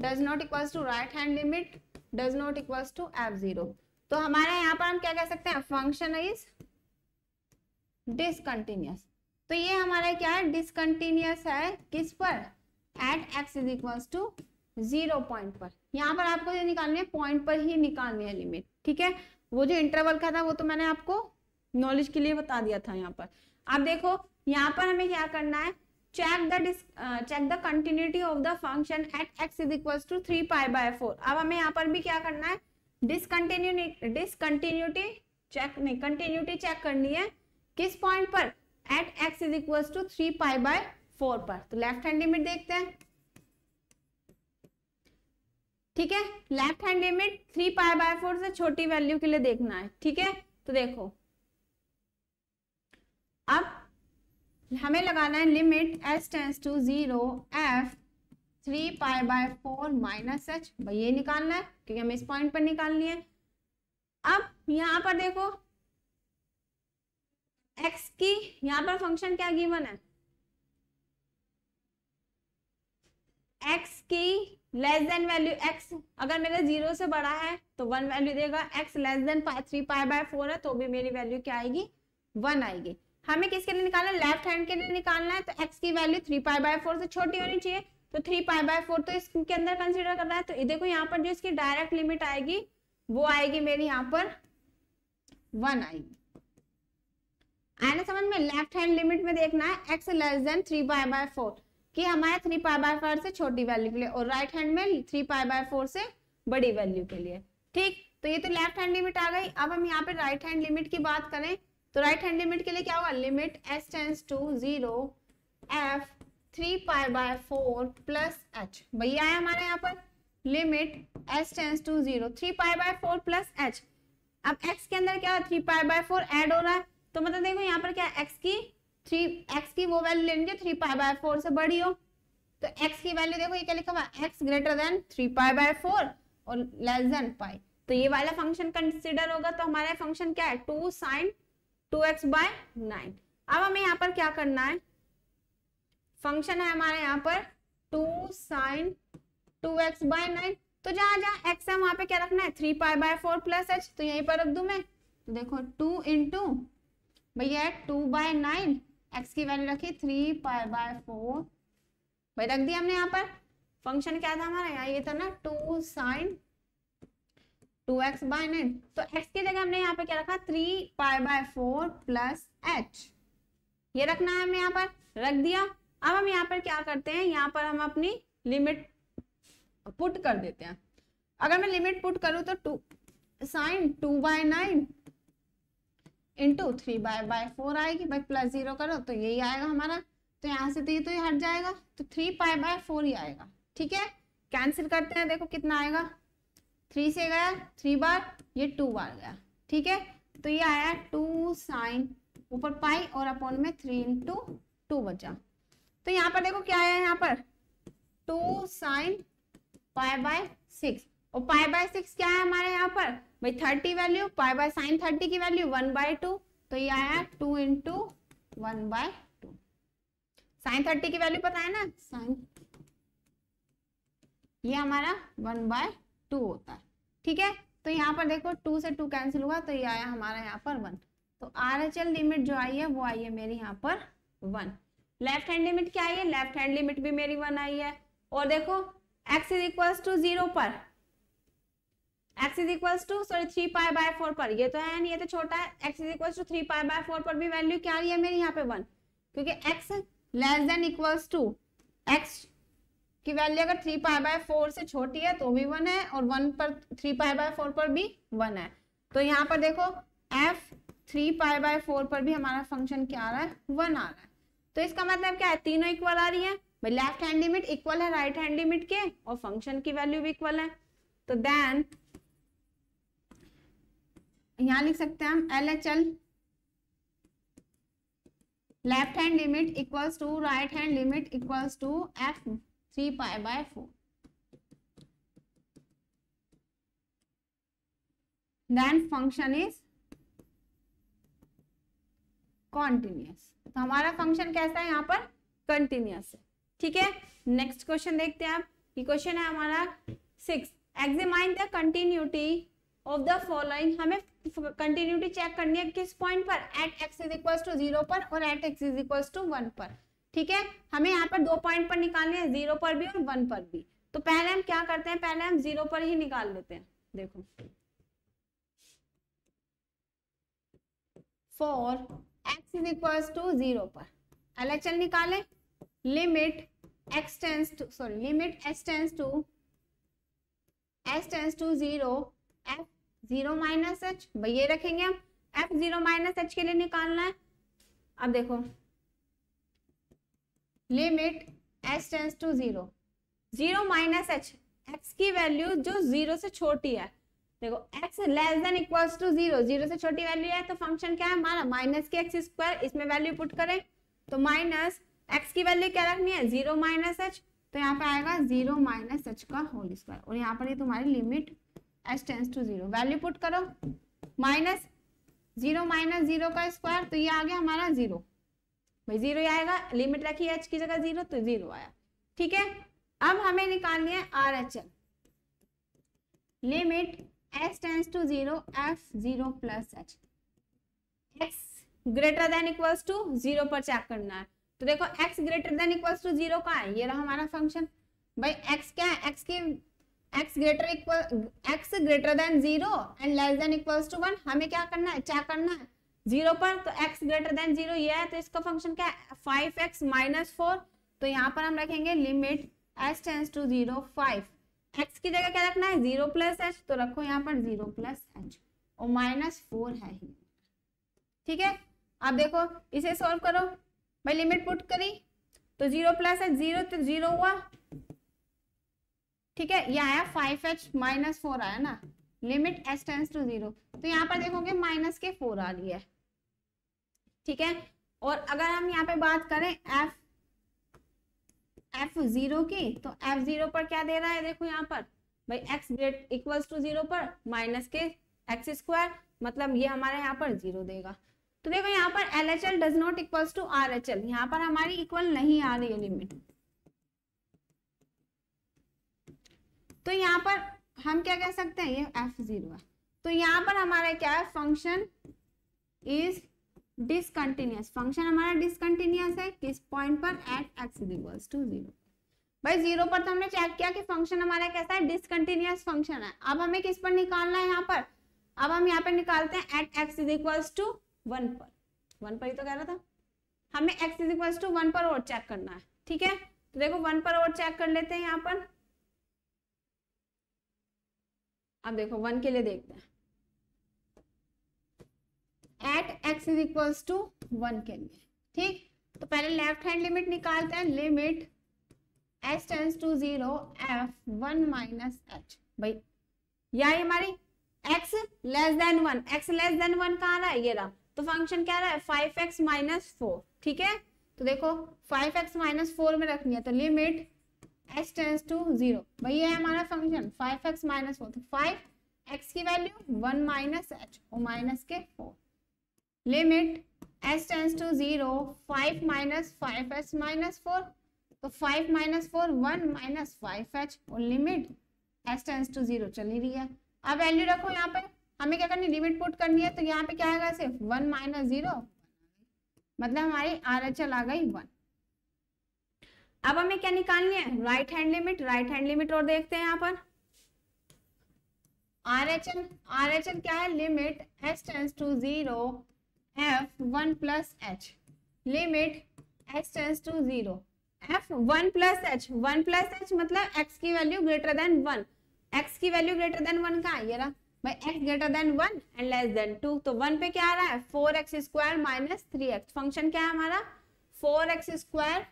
does not equal to right hand limit does not equal to f zero तो हमारा यहाँ पर हम क्या कह सकते हैं फंक्शन इज डिसकंटिन्यूस तो ये हमारा क्या है डिसकंटिन्यूस है किस पर at x is equals to zero point पर यहाँ पर आपको जो निकालनी है पॉइंट पर ही निकालनी है लिमिट ठीक है वो जो इंटरवल का था वो तो मैंने आपको नॉलेज के लिए बता दिया था यहाँ पर आप देखो यहाँ पर हमें क्या करना है check the check the continuity of the function at x is equals to three pi by four अब हमें यहाँ पर भी क्या करना है डिसकंटिन्यू डिसकंटिन्यूटी चेक नहीं कंटिन्यूटी चेक करनी है किस पॉइंट पर at x is equal to three pi by four पर तो लेफ्ट हैंड लिमिट देखते हैं ठीक है left hand limit three pi by four से छोटी वैल्यू के लिए देखना है ठीक है तो देखो अब हमें लगाना है limit S tends to zero f three pi by four minus h भाई ये निकालना है क्योंकि हमें इस पॉइंट पर निकालनी है अब यहाँ पर देखो x की यहाँ पर फंक्शन क्या गिवन है x की लेस देन वैल्यू एक्स अगर मेरा जीरो से बड़ा है तो वन वैल्यू देगा x less than three pi by four है तो भी मेरी वैल्यू क्या आएगी वन आएगी हमें किसके लिए निकालना है लेफ्ट हैंड के लिए निकालना है तो एक्स की value three pi by four से छोटी होनी चाहिए तो थ्री पाई बाय फोर तो इसके अंदर कंसिडर करना है तो देखो यहाँ पर जो इसकी डायरेक्ट लिमिट आएगी वो आएगी मेरी यहाँ पर वन आएगी समझ में लेफ्ट हैंड लिमिट में देखना है x less than three pi by four की हमारे थ्री पाई बाय फोर से छोटी वैल्यू के लिए और राइट हैंड में थ्री पाई बाय फोर से बड़ी वैल्यू के लिए ठीक तो ये तो लेफ्ट हैंड लिमिट आ गई अब हम यहाँ पे राइट हैंड लिमिट की बात करें तो राइट हैंड लिमिट के लिए क्या होगा limit S tends to zero f three pi by four plus h वही आया हमारे यहाँ पर limit S tends to zero three pi by four plus h अब एक्स के अंदर क्या three pi by four add हो रहा है तो मतलब देखो यहाँ पर क्या एक्स की थ्री एक्स की वो वैल्यू लेनी है थ्री पाई बाय फोर से बड़ी हो तो एक्स की वैल्यू देखो ये क्या लिखा हुआ x greater than three pi by four और लेस देन पाई तो ये वाला फंक्शन कंसिडर होगा तो हमारा फंक्शन क्या है two sine two x by nine अब हमें यहाँ पर क्या करना है फंक्शन है हमारे यहाँ पर two sine two x by nine तो जहां जहां एक्स है वहां पे क्या रखना है three pi by four plus H तो यहीं पर रख दू मैं तो देखो टू टू भैया टू बाय नाइन एक्स की वैल्यू रखी थ्री पाई बाय फोर भाई रख दिया हमने यहाँ पर फंक्शन क्या था हमारा यहाँ ये था ना two sine two x by nine तो एक्स की जगह हमने यहाँ पे क्या रखा three pi by four plus H ये रखना है हमने यहाँ पर रख दिया अब हम यहाँ पर क्या करते हैं यहाँ पर हम अपनी लिमिट पुट कर देते हैं अगर मैं लिमिट पुट करूँ तो two sine two by nine into three by by four आएगी बाई प्लस जीरो करो तो यही आएगा हमारा तो यहाँ से तो ये तो ये हट जाएगा तो थ्री पाई बाय फोर ही आएगा ठीक है कैंसिल करते हैं देखो कितना आएगा थ्री से गया थ्री बार ये टू बार गया ठीक है तो ये आया टू साइन ऊपर पाई और अपॉन में थ्री इंटू टू बचा तो यहाँ पर देखो क्या आया यहाँ पर two sine pi by six और पाई बाय सिक्स क्या है हमारे यहाँ पर भाई thirty value pi by sine thirty की वैल्यू वन बाय टू तो ये आया two into one by two sine thirty की वैल्यू पता है ना साइन ये हमारा वन बाय टू होता है ठीक है तो यहाँ पर देखो टू से टू कैंसिल हुआ तो ये आया हमारा यहाँ पर वन तो आर लिमिट जो आई है वो आई है मेरी यहाँ पर वन लेफ्ट हैंड लिमिट क्या आई है लेफ्ट हैंड लिमिट भी मेरी वन आई है और देखो x is equals to zero पर x is equals to sorry three pi by four पर ये तो है नहीं ये तो छोटा है x is equals to three pi by four पर भी वैल्यू क्या आई है मेरी यहाँ पे वन क्योंकि x less than equals to x की वैल्यू अगर थ्री पाई बाय फोर से छोटी है तो भी वन है और वन पर थ्री पाई बाय फोर पर भी वन है तो यहाँ पर देखो f three pi by four पर भी हमारा फंक्शन क्या आ रहा है वन आ रहा है तो इसका मतलब क्या है तीनों इक्वल आ रही है भाई लेफ्ट हैंड लिमिट इक्वल है राइट हैंड लिमिट के और फंक्शन की वैल्यू भी इक्वल है तो देन यहां लिख सकते हैं हम L H L left hand limit equals to right hand limit equals to f three pi by four then function is continuous तो हमारा फंक्शन कैसा है यहाँ पर कंटिन्यूस है ठीक है नेक्स्ट क्वेश्चन देखते हैं आप ये क्वेश्चन है हमारा six examine the continuity of the following हमें कंटिन्यूटी चेक करनी है किस पॉइंट पर at x is equal to zero पर और at x is equal to one पर ठीक है हमें यहाँ पर दो पॉइंट पर निकालने हैं जीरो पर भी और वन पर भी तो पहले हम क्या करते हैं पहले हम जीरो पर ही निकाल लेते हैं देखो for x is equal to zero पर एल एच एल निकाले limit x tends to sorry limit S tends to s tends to zero f zero minus h भाई ये रखेंगे हम एफ जीरो माइनस एच के लिए निकालना है अब देखो limit S tends to zero zero minus h x की वैल्यू जो जीरो से छोटी है देखो x less than equals to zero zero से छोटी वैल्यू है तो फंक्शन क्या है हमारा माइनस के एक्स स्क्वायर इसमें वैल्यू पुट करें तो माइनस x की वैल्यू क्या रखनी है जीरो माइनस एच तो यहाँ पे आएगा जीरो माइनस एच का होल स्क्वायर और यहाँ पर ये तुम्हारी limit H tends to zero value put करो माइनस जीरो माइनस जीरो का स्क्वायर तो ये आ गया हमारा जीरो भाई जीरो आएगा लिमिट रखी एच की जगह जीरो तो जीरो आया ठीक है अब हमें निकालनी है R H L limit x tends to zero f zero plus h x greater than equals to zero पर चेक करना है तो देखो x greater than equals to zero का है ये रहा हमारा फंक्शन भाई x क्या है x के x greater equal x greater than zero and less than equals to one हमें क्या करना है चेक करना है जीरो पर तो x ग्रेटर देन जीरो ये है तो इसका फंक्शन क्या है फाइव एक्स माइनस फोर तो यहाँ पर हम रखेंगे limit x tends to zero five x की जगह क्या रखना है जीरो प्लस एच तो रखो यहाँ पर जीरो प्लस एच और माइनस फोर है ही ठीक है आप देखो इसे सॉल्व करो भाई लिमिट पुट करी तो जीरो प्लस एच जीरो तो जीरो हुआ ठीक है ये आया फाइव एच माइनस फोर आया ना limit H tends to zero तो यहाँ पर देखोगे माइनस के फोर आ रही है ठीक है और अगर हम यहाँ पे बात करें एफ एफ जीरो की तो एफ जीरो पर क्या दे रहा है देखो यहाँ पर भाई x great equals to zero पर माइनस के एक्स स्क्वायर मतलब ये हमारे यहाँ पर जीरो देगा तो देखो यहाँ पर L H L does not equals to R H L यहाँ पर हमारी इक्वल नहीं आ रही है लिमिट तो यहाँ पर हम क्या कह सकते हैं ये एफ जीरो है तो यहाँ पर हमारा क्या है फंक्शन इज डिसकंटिन्यूस फंक्शन हमारा डिसकंटिन्यूस है किस पॉइंट पर at x equals to zero भाई जीरो पर तो हमने चेक किया कि फंक्शन हमारा कैसा है डिसकंटिन्यूस फंक्शन है अब हमें किस पर निकालना है यहाँ पर अब हम यहाँ पर निकालते हैं at x is equals to one पर वन पर ही तो कह रहा था हमें x is equals to one पर और चेक करना है ठीक है तो देखो वन पर और चेक कर लेते हैं यहाँ पर अब देखो वन के लिए देखते हैं at x is equals to one के लिए ठीक तो पहले लेफ्ट हैंड लिमिट निकालते हैं limit S tends to zero F one minus h भाई यह हमारी x less than one x less than one कहा रहा है ये रहा तो फंक्शन क्या रहा है फाइव एक्स माइनस फोर ठीक है तो देखो फाइव एक्स माइनस फोर में रखनी है तो limit H tends to zero भाई ये है हमारा function five x minus four तो फाइव एक्स की वैल्यू वन माइनस एच और माइनस के four limit S tends to zero five minus five s minus four तो five minus four one minus five h और limit S tends to zero चल रही है अब value रखो यहाँ पे हमें क्या करनी लिमिट पुट करनी है तो यहाँ पे क्या आएगा सिर्फ वन माइनस जीरो मतलब हमारी आर एच एल आ गई वन अब हमें क्या निकालनी है right hand limit right hand limit और देखते हैं यहाँ पर R H L R H L क्या है limit S tends to zero F one plus h limit x tends to zero F one plus h one plus h मतलब x की value greater than one x की value greater than one कहाँ ये रहा भाई x greater than one and less than two तो one पे क्या आ रहा है four x square minus three x function क्या है हमारा four x square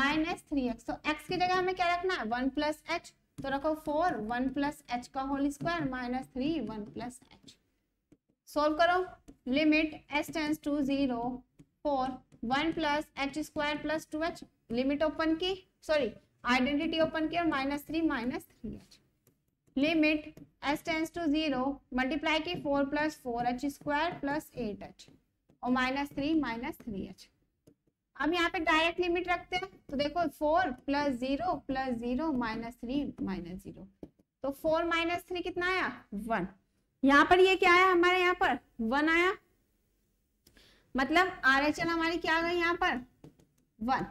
minus three x तो एक्स की जगह हमें क्या रखना है वन प्लस एच तो रखो फोर वन प्लस एच का whole square minus three one plus h solve करो limit S tends to zero four one plus H square plus two h limit open की सॉरी आइडेंटिटी ओपन की और minus three minus three h limit S tends to zero multiply की four plus four h square plus eight h और minus three minus three h अब यहाँ पे direct limit रखते हैं तो देखो four plus zero plus zero minus three minus zero तो फोर माइनस थ्री कितना आया वन यहाँ पर ये क्या आया हमारे यहाँ पर वन आया मतलब आर एच एल हमारी क्या गई यहाँ पर वन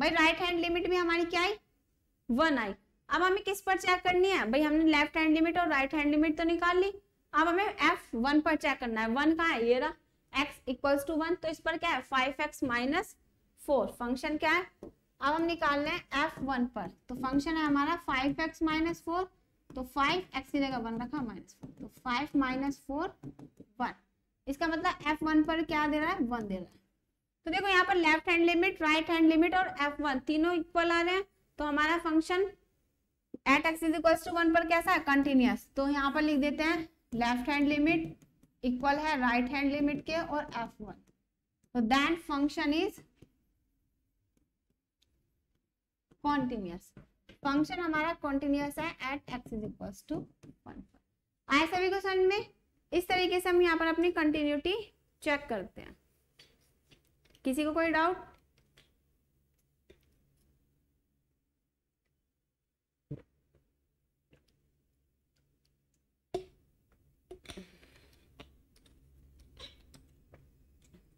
भाई राइट हैंड लिमिट भी हमारी क्या आई वन आई अब हमें किस पर चेक करनी है भाई हमने लेफ्ट हैंड लिमिट और राइट हैंड लिमिट तो निकाल ली अब हमें एफ वन पर चेक करना है वन कहा है ये रहा एक्स इक्वल्स टू वन तो इस पर क्या है five x minus four function क्या है अब हम निकाल रहे हैं एफ वन पर तो फंक्शन है हमारा फाइव एक्स माइनस फोर तो फाइव एक्स की जगह वन रखा माइनस फोर तो फाइव माइनस फोर वन इसका मतलब एफ वन पर क्या दे रहा है वन दे रहा है तो देखो यहाँ पर left hand limit right hand limit और एफ वन तीनों इक्वल आ रहे हैं तो हमारा function at x is equal to one पर कैसा है कंटिन्यूस तो यहाँ पर लिख देते हैं लेफ्ट हैंड लिमिट इक्वल है राइट हैंड लिमिट के और एफ वन तो that function is continuous function हमारा कॉन्टिन्यूस है at x is equal to one आए सभी क्वेश्चन में इस तरीके से हम यहाँ पर अपनी कंटिन्यूटी चेक करते हैं किसी को कोई डाउट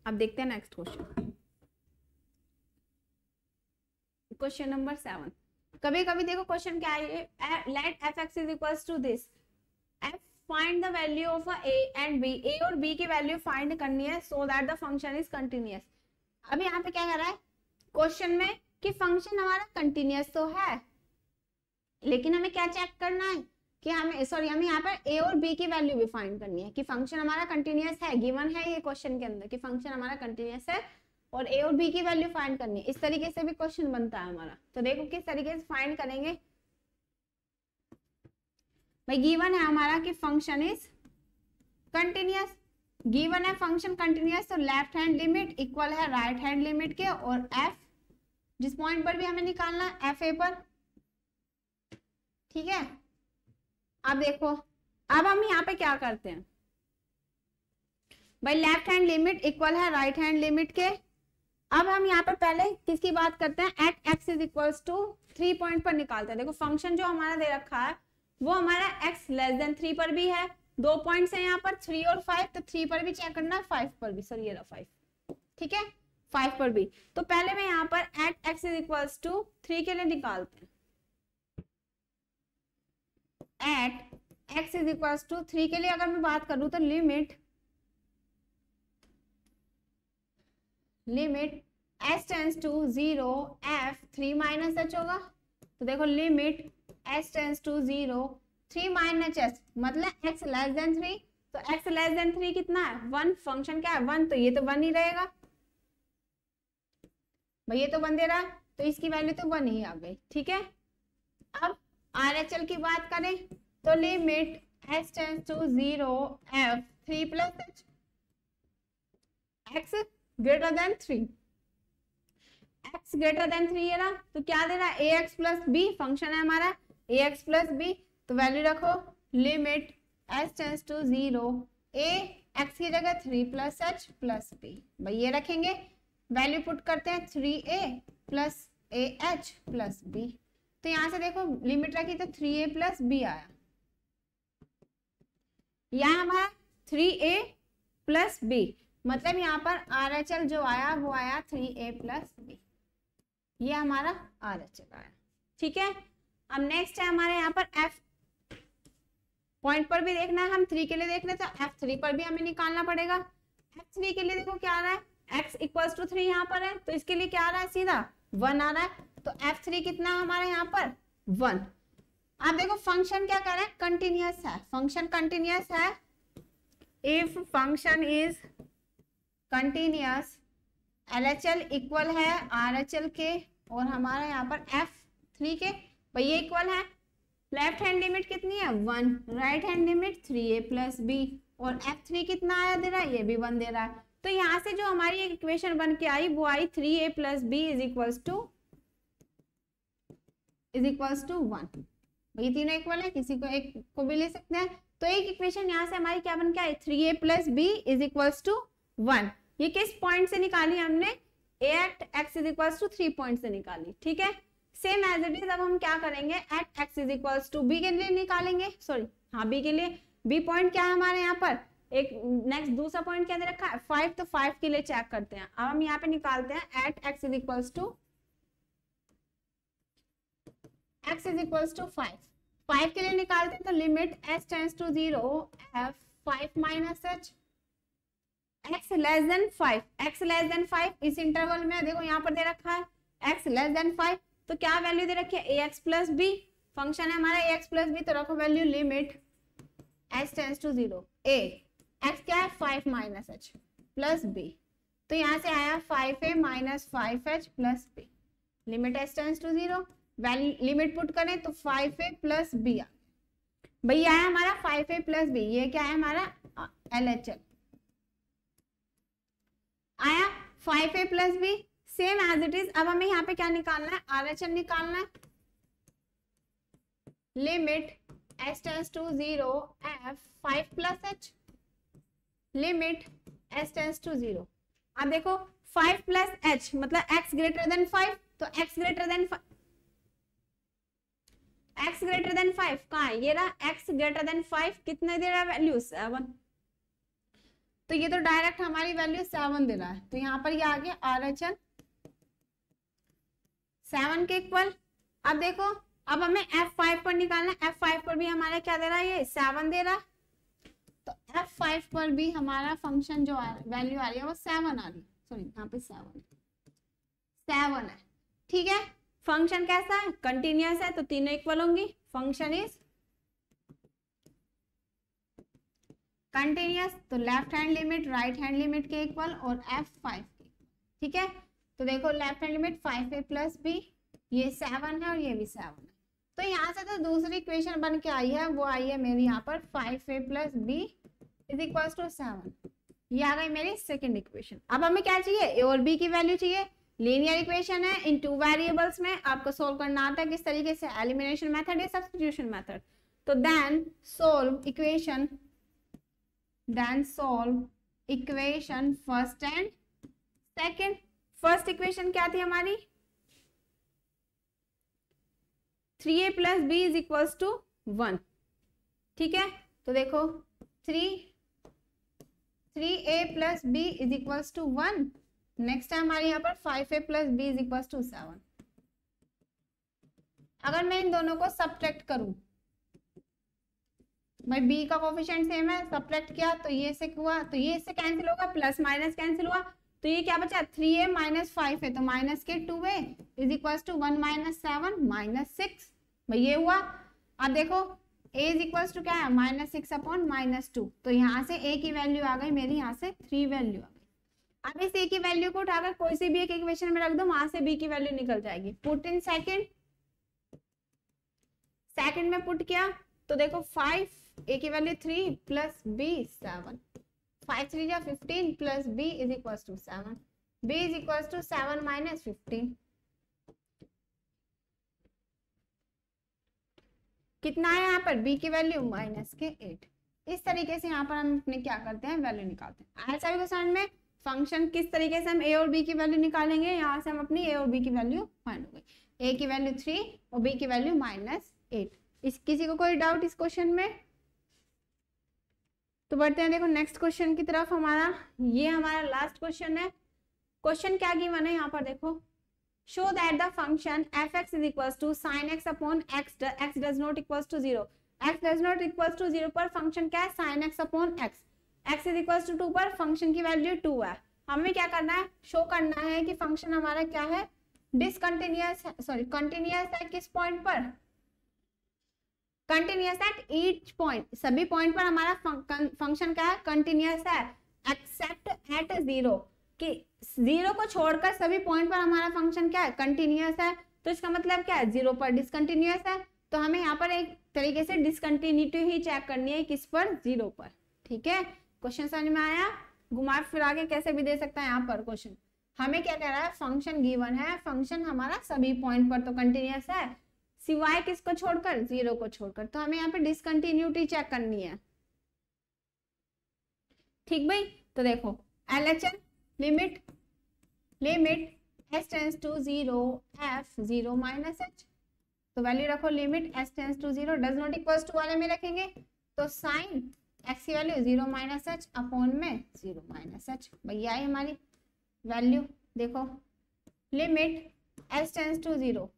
अब देखते हैं next question question number seven कभी कभी देखो क्वेश्चन क्या है let f x is equal to this f find the value of a and b a और बी की वैल्यू फाइंड करनी है so that the function is continuous अब यहाँ पे क्या कर रहा है क्वेश्चन में कि फंक्शन हमारा कंटिन्यूस तो है लेकिन हमें क्या चेक करना है कि हमें सॉरी हमें यहाँ पर ए और बी की वैल्यू भी फाइंड करनी है कि फंक्शन हमारा कंटिन्यूस है गिवन है ये क्वेश्चन के अंदर कि फंक्शन हमारा कंटिन्यूस है और ए और बी की वैल्यू फाइंड करनी इस तरीके से भी क्वेश्चन बनता है हमारा तो देखो किस तरीके से फाइंड करेंगे भाई गिवन है हमारा कि फंक्शन इज कंटिन्यूस गिवन है फंक्शन कंटिन्यूस तो लेफ्ट हैंड लिमिट इक्वल है राइट हैंड लिमिट के और एफ जिस पॉइंट पर भी हमें निकालना है एफ ए पर ठीक है अब देखो अब हम यहाँ पे क्या करते हैं भाई लेफ्ट हैंड लिमिट इक्वल है राइट हैंड लिमिट के अब हम यहाँ पर पहले किसकी बात करते हैं at x is equal to three point पर निकालते हैं देखो फंक्शन जो हमारा दे रखा है वो हमारा एक्स लेस देन थ्री पर भी है दो पॉइंट है यहाँ पर थ्री और फाइव तो थ्री पर भी चेक करना है फाइव पर भी सॉरी ये फाइव ठीक है फाइव पर भी तो पहले मैं यहाँ पर at x is equal to three के लिए निकालते हैं at x is equal to three के लिए अगर मैं बात करूं तो limit limit S tends to zero f three minus h होगा तो देखो limit S tends to zero three minus h मतलब एक्स लेस देन थ्री तो एक्स लेस देन थ्री कितना है वन फंक्शन क्या है वन तो ये तो वन ही रहेगा भाई ये तो वन दे रहा है तो इसकी वैल्यू तो वन ही आ गई ठीक है अब आर एच एल की बात करें तो limit S tends to zero f three plus h x greater than three x greater than three है ना तो क्या दे रहा है a x plus b function है हमारा ए एक्स प्लस बी तो वैल्यू रखो limit H tends to zero a x की जगह three plus H plus b भाई ये रखेंगे वैल्यू पुट करते हैं three a plus a h plus b तो यहां से देखो लिमिट रखी तो थ्री ए प्लस बी आया यहां हमारा थ्री ए प्लस बी मतलब यहाँ पर आर एच एल जो आया वो आया थ्री ए प्लस बी ये हमारा आर एच एल आया ठीक है अब नेक्स्ट है हमारे यहाँ पर एफ पॉइंट पर भी देखना है हम थ्री के लिए देख रहे थे एफ थ्री पर भी हमें निकालना पड़ेगा एफ थ्री के लिए देखो क्या आ रहा है एक्स इक्वल टू थ्री यहाँ पर है तो इसके लिए क्या आ रहा है सीधा वन आ रहा है तो एफ थ्री कितना हमारे यहाँ पर वन आप देखो फंक्शन क्या कर रहे हैं कंटिन्यूस है फंक्शन कंटिन्यूस है if function is continuous l equal है आर के और हमारा यहाँ पर एफ थ्री के भाई ये इक्वल है लेफ्ट हैंड लिमिट कितनी है one right hand limit three a plus b और एफ थ्री कितना आया दे रहा है ये भी वन दे रहा है तो यहाँ से जो हमारी एक इक्वेशन बन के आई वो आई three a plus b is equals to is equals to one ये तीनों इक्वल है किसी को एक को भी ले सकते हैं तो एक इक्वेशन यहाँ से हमारी क्या बन के आई three a plus b is equals to one ये किस पॉइंट से निकाली हमने at x is equal to three point से निकाली ठीक है सेम एज इट इज अब हम क्या करेंगे at x is equal to B के लिए निकालेंगे सॉरी हाँ बी के लिए बी पॉइंट क्या है हमारे यहाँ पर एक नेक्स्ट दूसरा पॉइंट क्या दे रखा है फाइव तो फाइव के लिए चेक करते हैं अब हम यहाँ पे निकालते हैं at x is equal to x is equal to five five के लिए निकालते हैं तो limit S tends to zero f five minus h x less than five x less than five इस इंटरवल में देखो यहाँ पर दे रखा है एक्स लेस देन फाइव तो क्या वैल्यू दे रखी है a x plus b function है हमारा ए एक्स प्लस बी तो रखो value limit H tends to zero a x क्या है five minus H plus b तो यहाँ से आया five a minus five h plus b limit H tends to zero limit put करें तो फाइव ए प्लस बी आ भाई आया हमारा फाइव ए प्लस बी ये क्या है हमारा एल एच एल आया five a plus b same as it is अब हमें यहाँ पे क्या निकालना है आर एच एम निकालना है limit S tends to zero f five plus h limit S tends to zero आप देखो फाइव प्लस एच मतलब एक्स ग्रेटर देन फाइव तो x greater than five x greater than five कहा ये रहा x greater than five कितने दे रहा है वैल्यूज वन तो ये तो डायरेक्ट हमारी वैल्यू सेवन दे रहा है तो यहाँ पर ये आ गया आर एच एन सेवन के इक्वल अब देखो अब हमें एफ फाइव पर निकालना एफ फाइव पर भी हमारा क्या दे रहा है ये सेवन दे रहा है तो एफ फाइव पर भी हमारा फंक्शन जो वैल्यू आ रही है वो सेवन आ रही है सॉरी यहाँ पे सेवन सेवन है ठीक है फंक्शन कैसा है कंटिन्यूस है तो तीनों इक्वल होंगी फंक्शन इज कंटिन्यूस तो left hand limit right hand limit के इक्वल और एफ फाइव के ठीक है तो देखो left hand limit five a plus b ये सेवन है और ये भी सेवन है तो यहाँ से तो दूसरी इक्वेशन बन के आई है वो आई है मेरी यहाँ पर five a plus b is equal to seven ये आ गई मेरी सेकेंड इक्वेशन अब हमें क्या चाहिए ए और बी की वैल्यू चाहिए लीनियर इक्वेशन है इन टू वेरिएबल्स में आपको सोल्व करना आता है किस तरीके से एलिमिनेशन मैथड या सब्सटीट्यूशन मैथड तो then solve equation then solve equation first and second first equation क्या थी हमारी three a plus b is equal to one ठीक है तो देखो three three a plus b is equal to one next है हमारे यहाँ पर five a plus b is equal to seven अगर मैं इन दोनों को सब्ट्रैक्ट करूं भाई बी का कोफिशियंट सेम है सब्ट्रैक्ट किया तो ये इससे हुआ तो ये इससे कैंसिल होगा प्लस माइनस कैंसिल हुआ तो ये क्या बचा थ्री ए माइनस फाइव है तो माइनस के two a is equal to one minus seven minus six भाई ये हुआ अब देखो ए इज इक्वल टू क्या है minus six upon minus two तो यहाँ से ए की वैल्यू आ गई मेरी यहाँ से थ्री वैल्यू आ गई अब इस ए की वैल्यू को उठाकर कोई सी भी एक इक्वेशन में रख दो वहां से बी की वैल्यू निकल जाएगी पुट इन सेकेंड सेकेंड में पुट किया तो देखो फाइव ए की value three plus b seven five three जा fifteen plus b is equal to seven b is equal to seven minus fifteen कितना है यहाँ पर बी की वैल्यू माइनस के एट इस तरीके से यहाँ पर हम अपने क्या करते हैं वैल्यू निकालते हैं ऐसा सभी क्वेश्चन में फंक्शन किस तरीके से हम ए और बी की वैल्यू निकालेंगे यहाँ से हम अपनी ए और बी की वैल्यू फाइंड हो गई ए की वैल्यू थ्री और बी की वैल्यू माइनस एट इस किसी को कोई डाउट इस क्वेश्चन में तो बढ़ते हैं देखो नेक्स्ट क्वेश्चन की तरफ हमारा ये हमारा लास्ट क्वेश्चन है क्वेश्चन क्या गिवन है यहाँ पर देखो show that the function F x is equal to sine x upon x x does not equal to zero x does not equal to zero पर फंक्शन क्या है sine x upon x x is equal to two पर function की value two है हमें क्या करना है शो करना है कि फंक्शन हमारा क्या है डिसकंटिन्यूस सॉरी कंटिन्यूस है किस पॉइंट पर कंटिन्यूस एट ईच पॉइंट सभी पॉइंट पर हमारा फंक्शन क्या है कंटिन्यूस है एक्सेप्ट एट जीरो कि जीरो को छोड़कर सभी पॉइंट पर हमारा फंक्शन क्या है कंटिन्यूस है तो इसका मतलब क्या है जीरो पर डिसकंटिन्यूस है तो हमें यहाँ पर एक तरीके से डिसकंटिन्यूटी ही चेक करनी है किस पर जीरो पर ठीक है क्वेश्चन समझ में आया घुमा फिरा के कैसे भी दे सकता है यहाँ पर क्वेश्चन हमें क्या कह रहा है फंक्शन गिवन है फंक्शन हमारा सभी पॉइंट पर तो कंटिन्यूस है सिवाय किसको छोड़कर जीरो को छोड़कर तो हमें यहाँ पे डिसकंटिन्यूटी चेक करनी है ठीक भाई तो देखो L h n limit limit S tends to zero f zero minus h तो वैल्यू रखो limit S tends to zero does not equal to वाले में रखेंगे तो साइन एक्स की value zero minus h upon में जीरो माइनस एच भैया हमारी वैल्यू देखो limit S tends to zero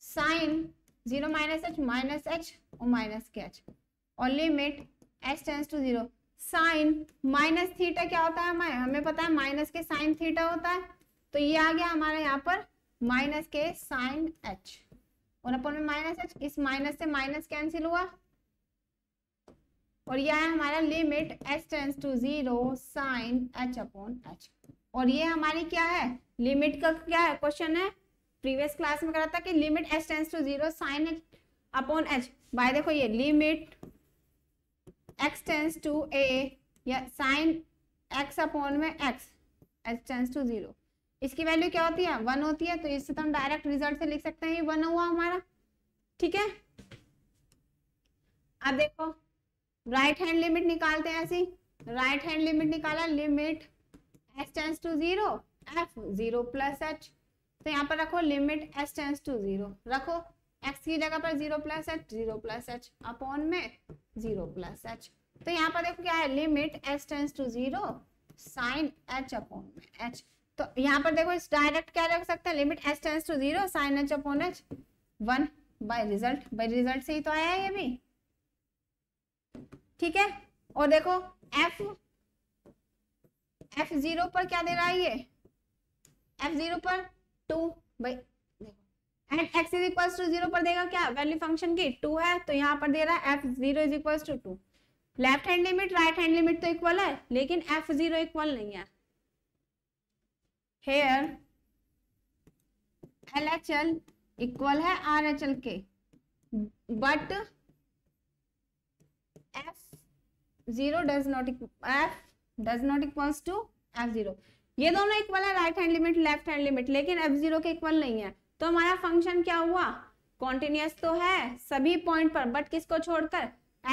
sine zero minus h minus h और माइनस के एच और limit H tends to zero sign minus theta क्या होता है हमें पता है माइनस के साइन थीटा होता है तो ये आ गया हमारे यहाँ पर माइनस के साइन एच और अपन में माइनस एच इस माइनस से माइनस कैंसिल हुआ और यह है हमारा limit H tends to zero sine h upon h और ये हमारी क्या है लिमिट का क्या है क्वेश्चन है प्रीवियस क्लास में करा था कि limit H tends to zero sine h upon h by देखो ये limit x tends to a या साइन एक्स अपॉन में x h tends to zero इसकी वैल्यू क्या होती है वन होती है तो इससे तो हम डायरेक्ट रिजल्ट से लिख सकते हैं ये वन हुआ हमारा ठीक है अब देखो राइट हैंड लिमिट निकालते हैं ऐसी राइट हैंड लिमिट निकाला limit x tends to zero f zero plus H तो यहाँ पर रखो limit S tends to zero रखो एक्स की जगह पर zero plus h zero plus h upon में जीरो प्लस एच तो यहाँ पर देखो क्या है limit S tends to zero sine h upon में एच तो यहाँ पर देखो इस डायरेक्ट क्या रख सकते हैं limit S tends to zero sine h upon h one by result by result से ही तो आया है ये भी ठीक है और देखो एफ एफ जीरो पर क्या दे रहा है ये एफ जीरो पर two by and x is equal to zero पर देगा क्या वैल्यू फंक्शन की टू है तो यहाँ पर दे रहा है f zero is equal to to left hand limit right hand limit तो इक्वल है लेकिन एफ जीरो इक्वल नहीं है here L H L equal है आर एच एल के but f zero does not f does not equal to f zero ये दोनों equal है right hand limit left hand limit लेकिन एफ जीरो के equal नहीं है तो हमारा फंक्शन क्या हुआ कॉन्टिन्यूस तो है सभी पॉइंट पर बट किसको छोड़कर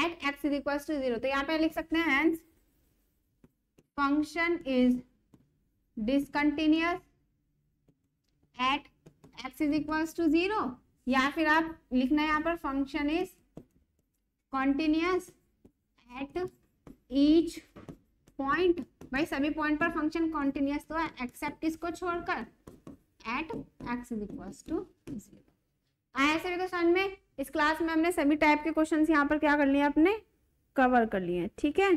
at x is equal to zero लिख सकते हैं function is discontinuous at x is equal to zero या फिर आप लिखना है यहाँ पर function is continuous at each point भाई सभी पॉइंट पर फंक्शन कॉन्टिन्यूस तो है एक्सेप्ट इसको छोड़कर एट एक्स इक्व टू आया सभी को समझ में इस क्लास में हमने सभी टाइप के क्वेश्चंस यहाँ पर क्या कर लिए अपने कवर कर लिए ठीक है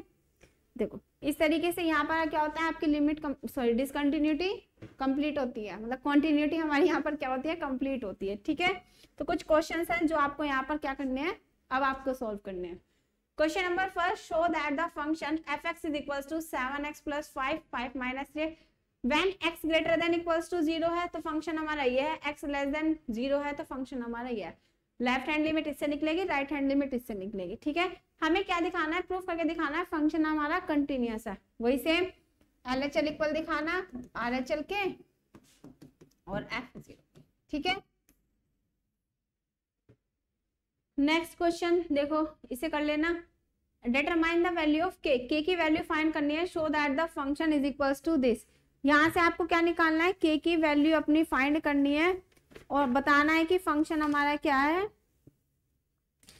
देखो इस तरीके से यहाँ पर क्या होता है आपकी लिमिट सॉरी डिसकंटिन्यूटी कंप्लीट होती है मतलब कॉन्टिन्यूटी हमारी यहाँ पर क्या होती है कंप्लीट होती है ठीक है तो कुछ क्वेश्चन हैं जो आपको यहाँ पर क्या करने हैं अब आपको सॉल्व करने हैं question number first show that the function F x is equal to seven x plus five five minus three when x greater than equal to zero है तो फंक्शन हमारा ये है एक्स लेस देन जीरो है तो function हमारा ये है लेफ्ट हैंड लिमिट इससे निकलेगी राइट हैंड लिमिट इससे निकलेगी ठीक है हमें क्या दिखाना है प्रूफ करके दिखाना है फंक्शन हमारा कंटिन्यूस है वही same L H L equal दिखाना आर एच एल के और एफ जीरो ठीक है नेक्स्ट क्वेश्चन देखो इसे कर लेना डिटरमाइन द वैल्यू ऑफ के के की वैल्यू फाइंड करनी है show that the function is equal to this यहाँ से आपको क्या निकालना है के की वैल्यू अपनी फाइंड करनी है और बताना है कि फंक्शन हमारा क्या है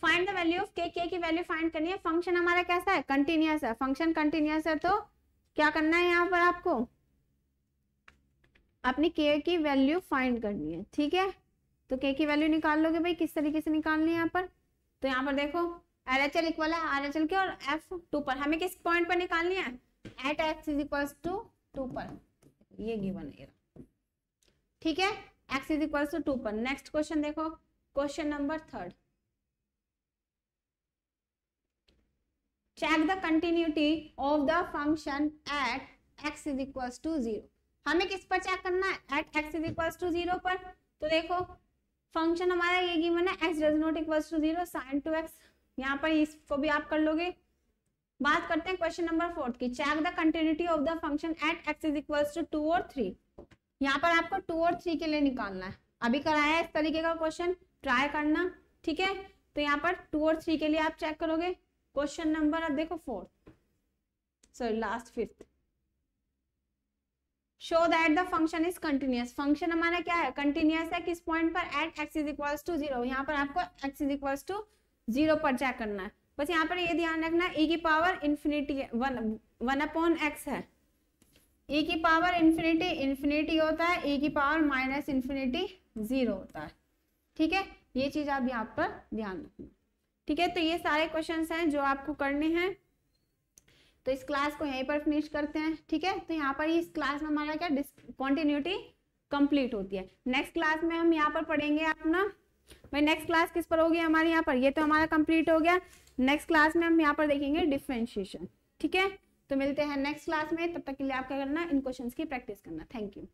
फाइंड द वैल्यू ऑफ के के की वैल्यू फाइंड करनी है फंक्शन हमारा कैसा है कंटिन्यूस है फंक्शन कंटिन्यूस है तो क्या करना है यहाँ पर आपको अपनी के की वैल्यू फाइंड करनी है ठीक है तो के की वैल्यू निकाल लोगे भाई किस तरीके से निकालनी है यहाँ पर तो यहाँ पर देखो एल एच एल इक्वल है आर एच एल के और एफ टू पर हमें किस पॉइंट पर निकालनी है at x is equal to two पर ये गिवन है ठीक है x is equal to two पर नेक्स्ट क्वेश्चन देखो question number third check the continuity of the function at x is equal to zero हमें किस पर चेक करना है at x is equal to zero पर तो देखो फंक्शन हमारा ये गिवन है x does not equal to zero sine two x यहाँ पर इसको भी आप कर लोगे बात करते हैं क्वेश्चन नंबर फोर्थ की check the continuity of the function at x is equal to two और थ्री यहाँ पर आपको टू और थ्री के लिए निकालना है अभी कराया है इस तरीके का क्वेश्चन ट्राई करना ठीक है तो यहाँ पर टू और थ्री के लिए आप चेक करोगे क्वेश्चन नंबर अब देखो fourth sorry last fifth show that the function is continuous function हमारा क्या है कंटिन्यूस है किस पॉइंट पर at x is equals to zero यहाँ पर आपको x is equals to zero पर चेक करना है बस यहाँ पर ये ध्यान रखना है e की power infinity one upon x है e की पावर इन्फिनिटी इन्फिनिटी होता है e की पावर माइनस इन्फिनिटी जीरो होता है ठीक है ये चीज आप यहाँ पर ध्यान रखना ठीक है तो ये सारे क्वेश्चन हैं जो आपको करने हैं तो इस क्लास को यहीं पर फिनिश करते हैं ठीक है तो यहाँ पर इस क्लास में हमारा क्या कॉन्टिन्यूटी कंप्लीट होती है नेक्स्ट क्लास में हम यहाँ पर पढ़ेंगे अपना भाई नेक्स्ट क्लास किस पर होगी हमारे यहाँ पर ये तो हमारा कंप्लीट हो गया नेक्स्ट क्लास में हम यहाँ पर देखेंगे डिफ्रेंशिएशन ठीक है तो मिलते हैं नेक्स्ट क्लास में तब तक के लिए आप क्या करना इन क्वेश्चंस की प्रैक्टिस करना थैंक यू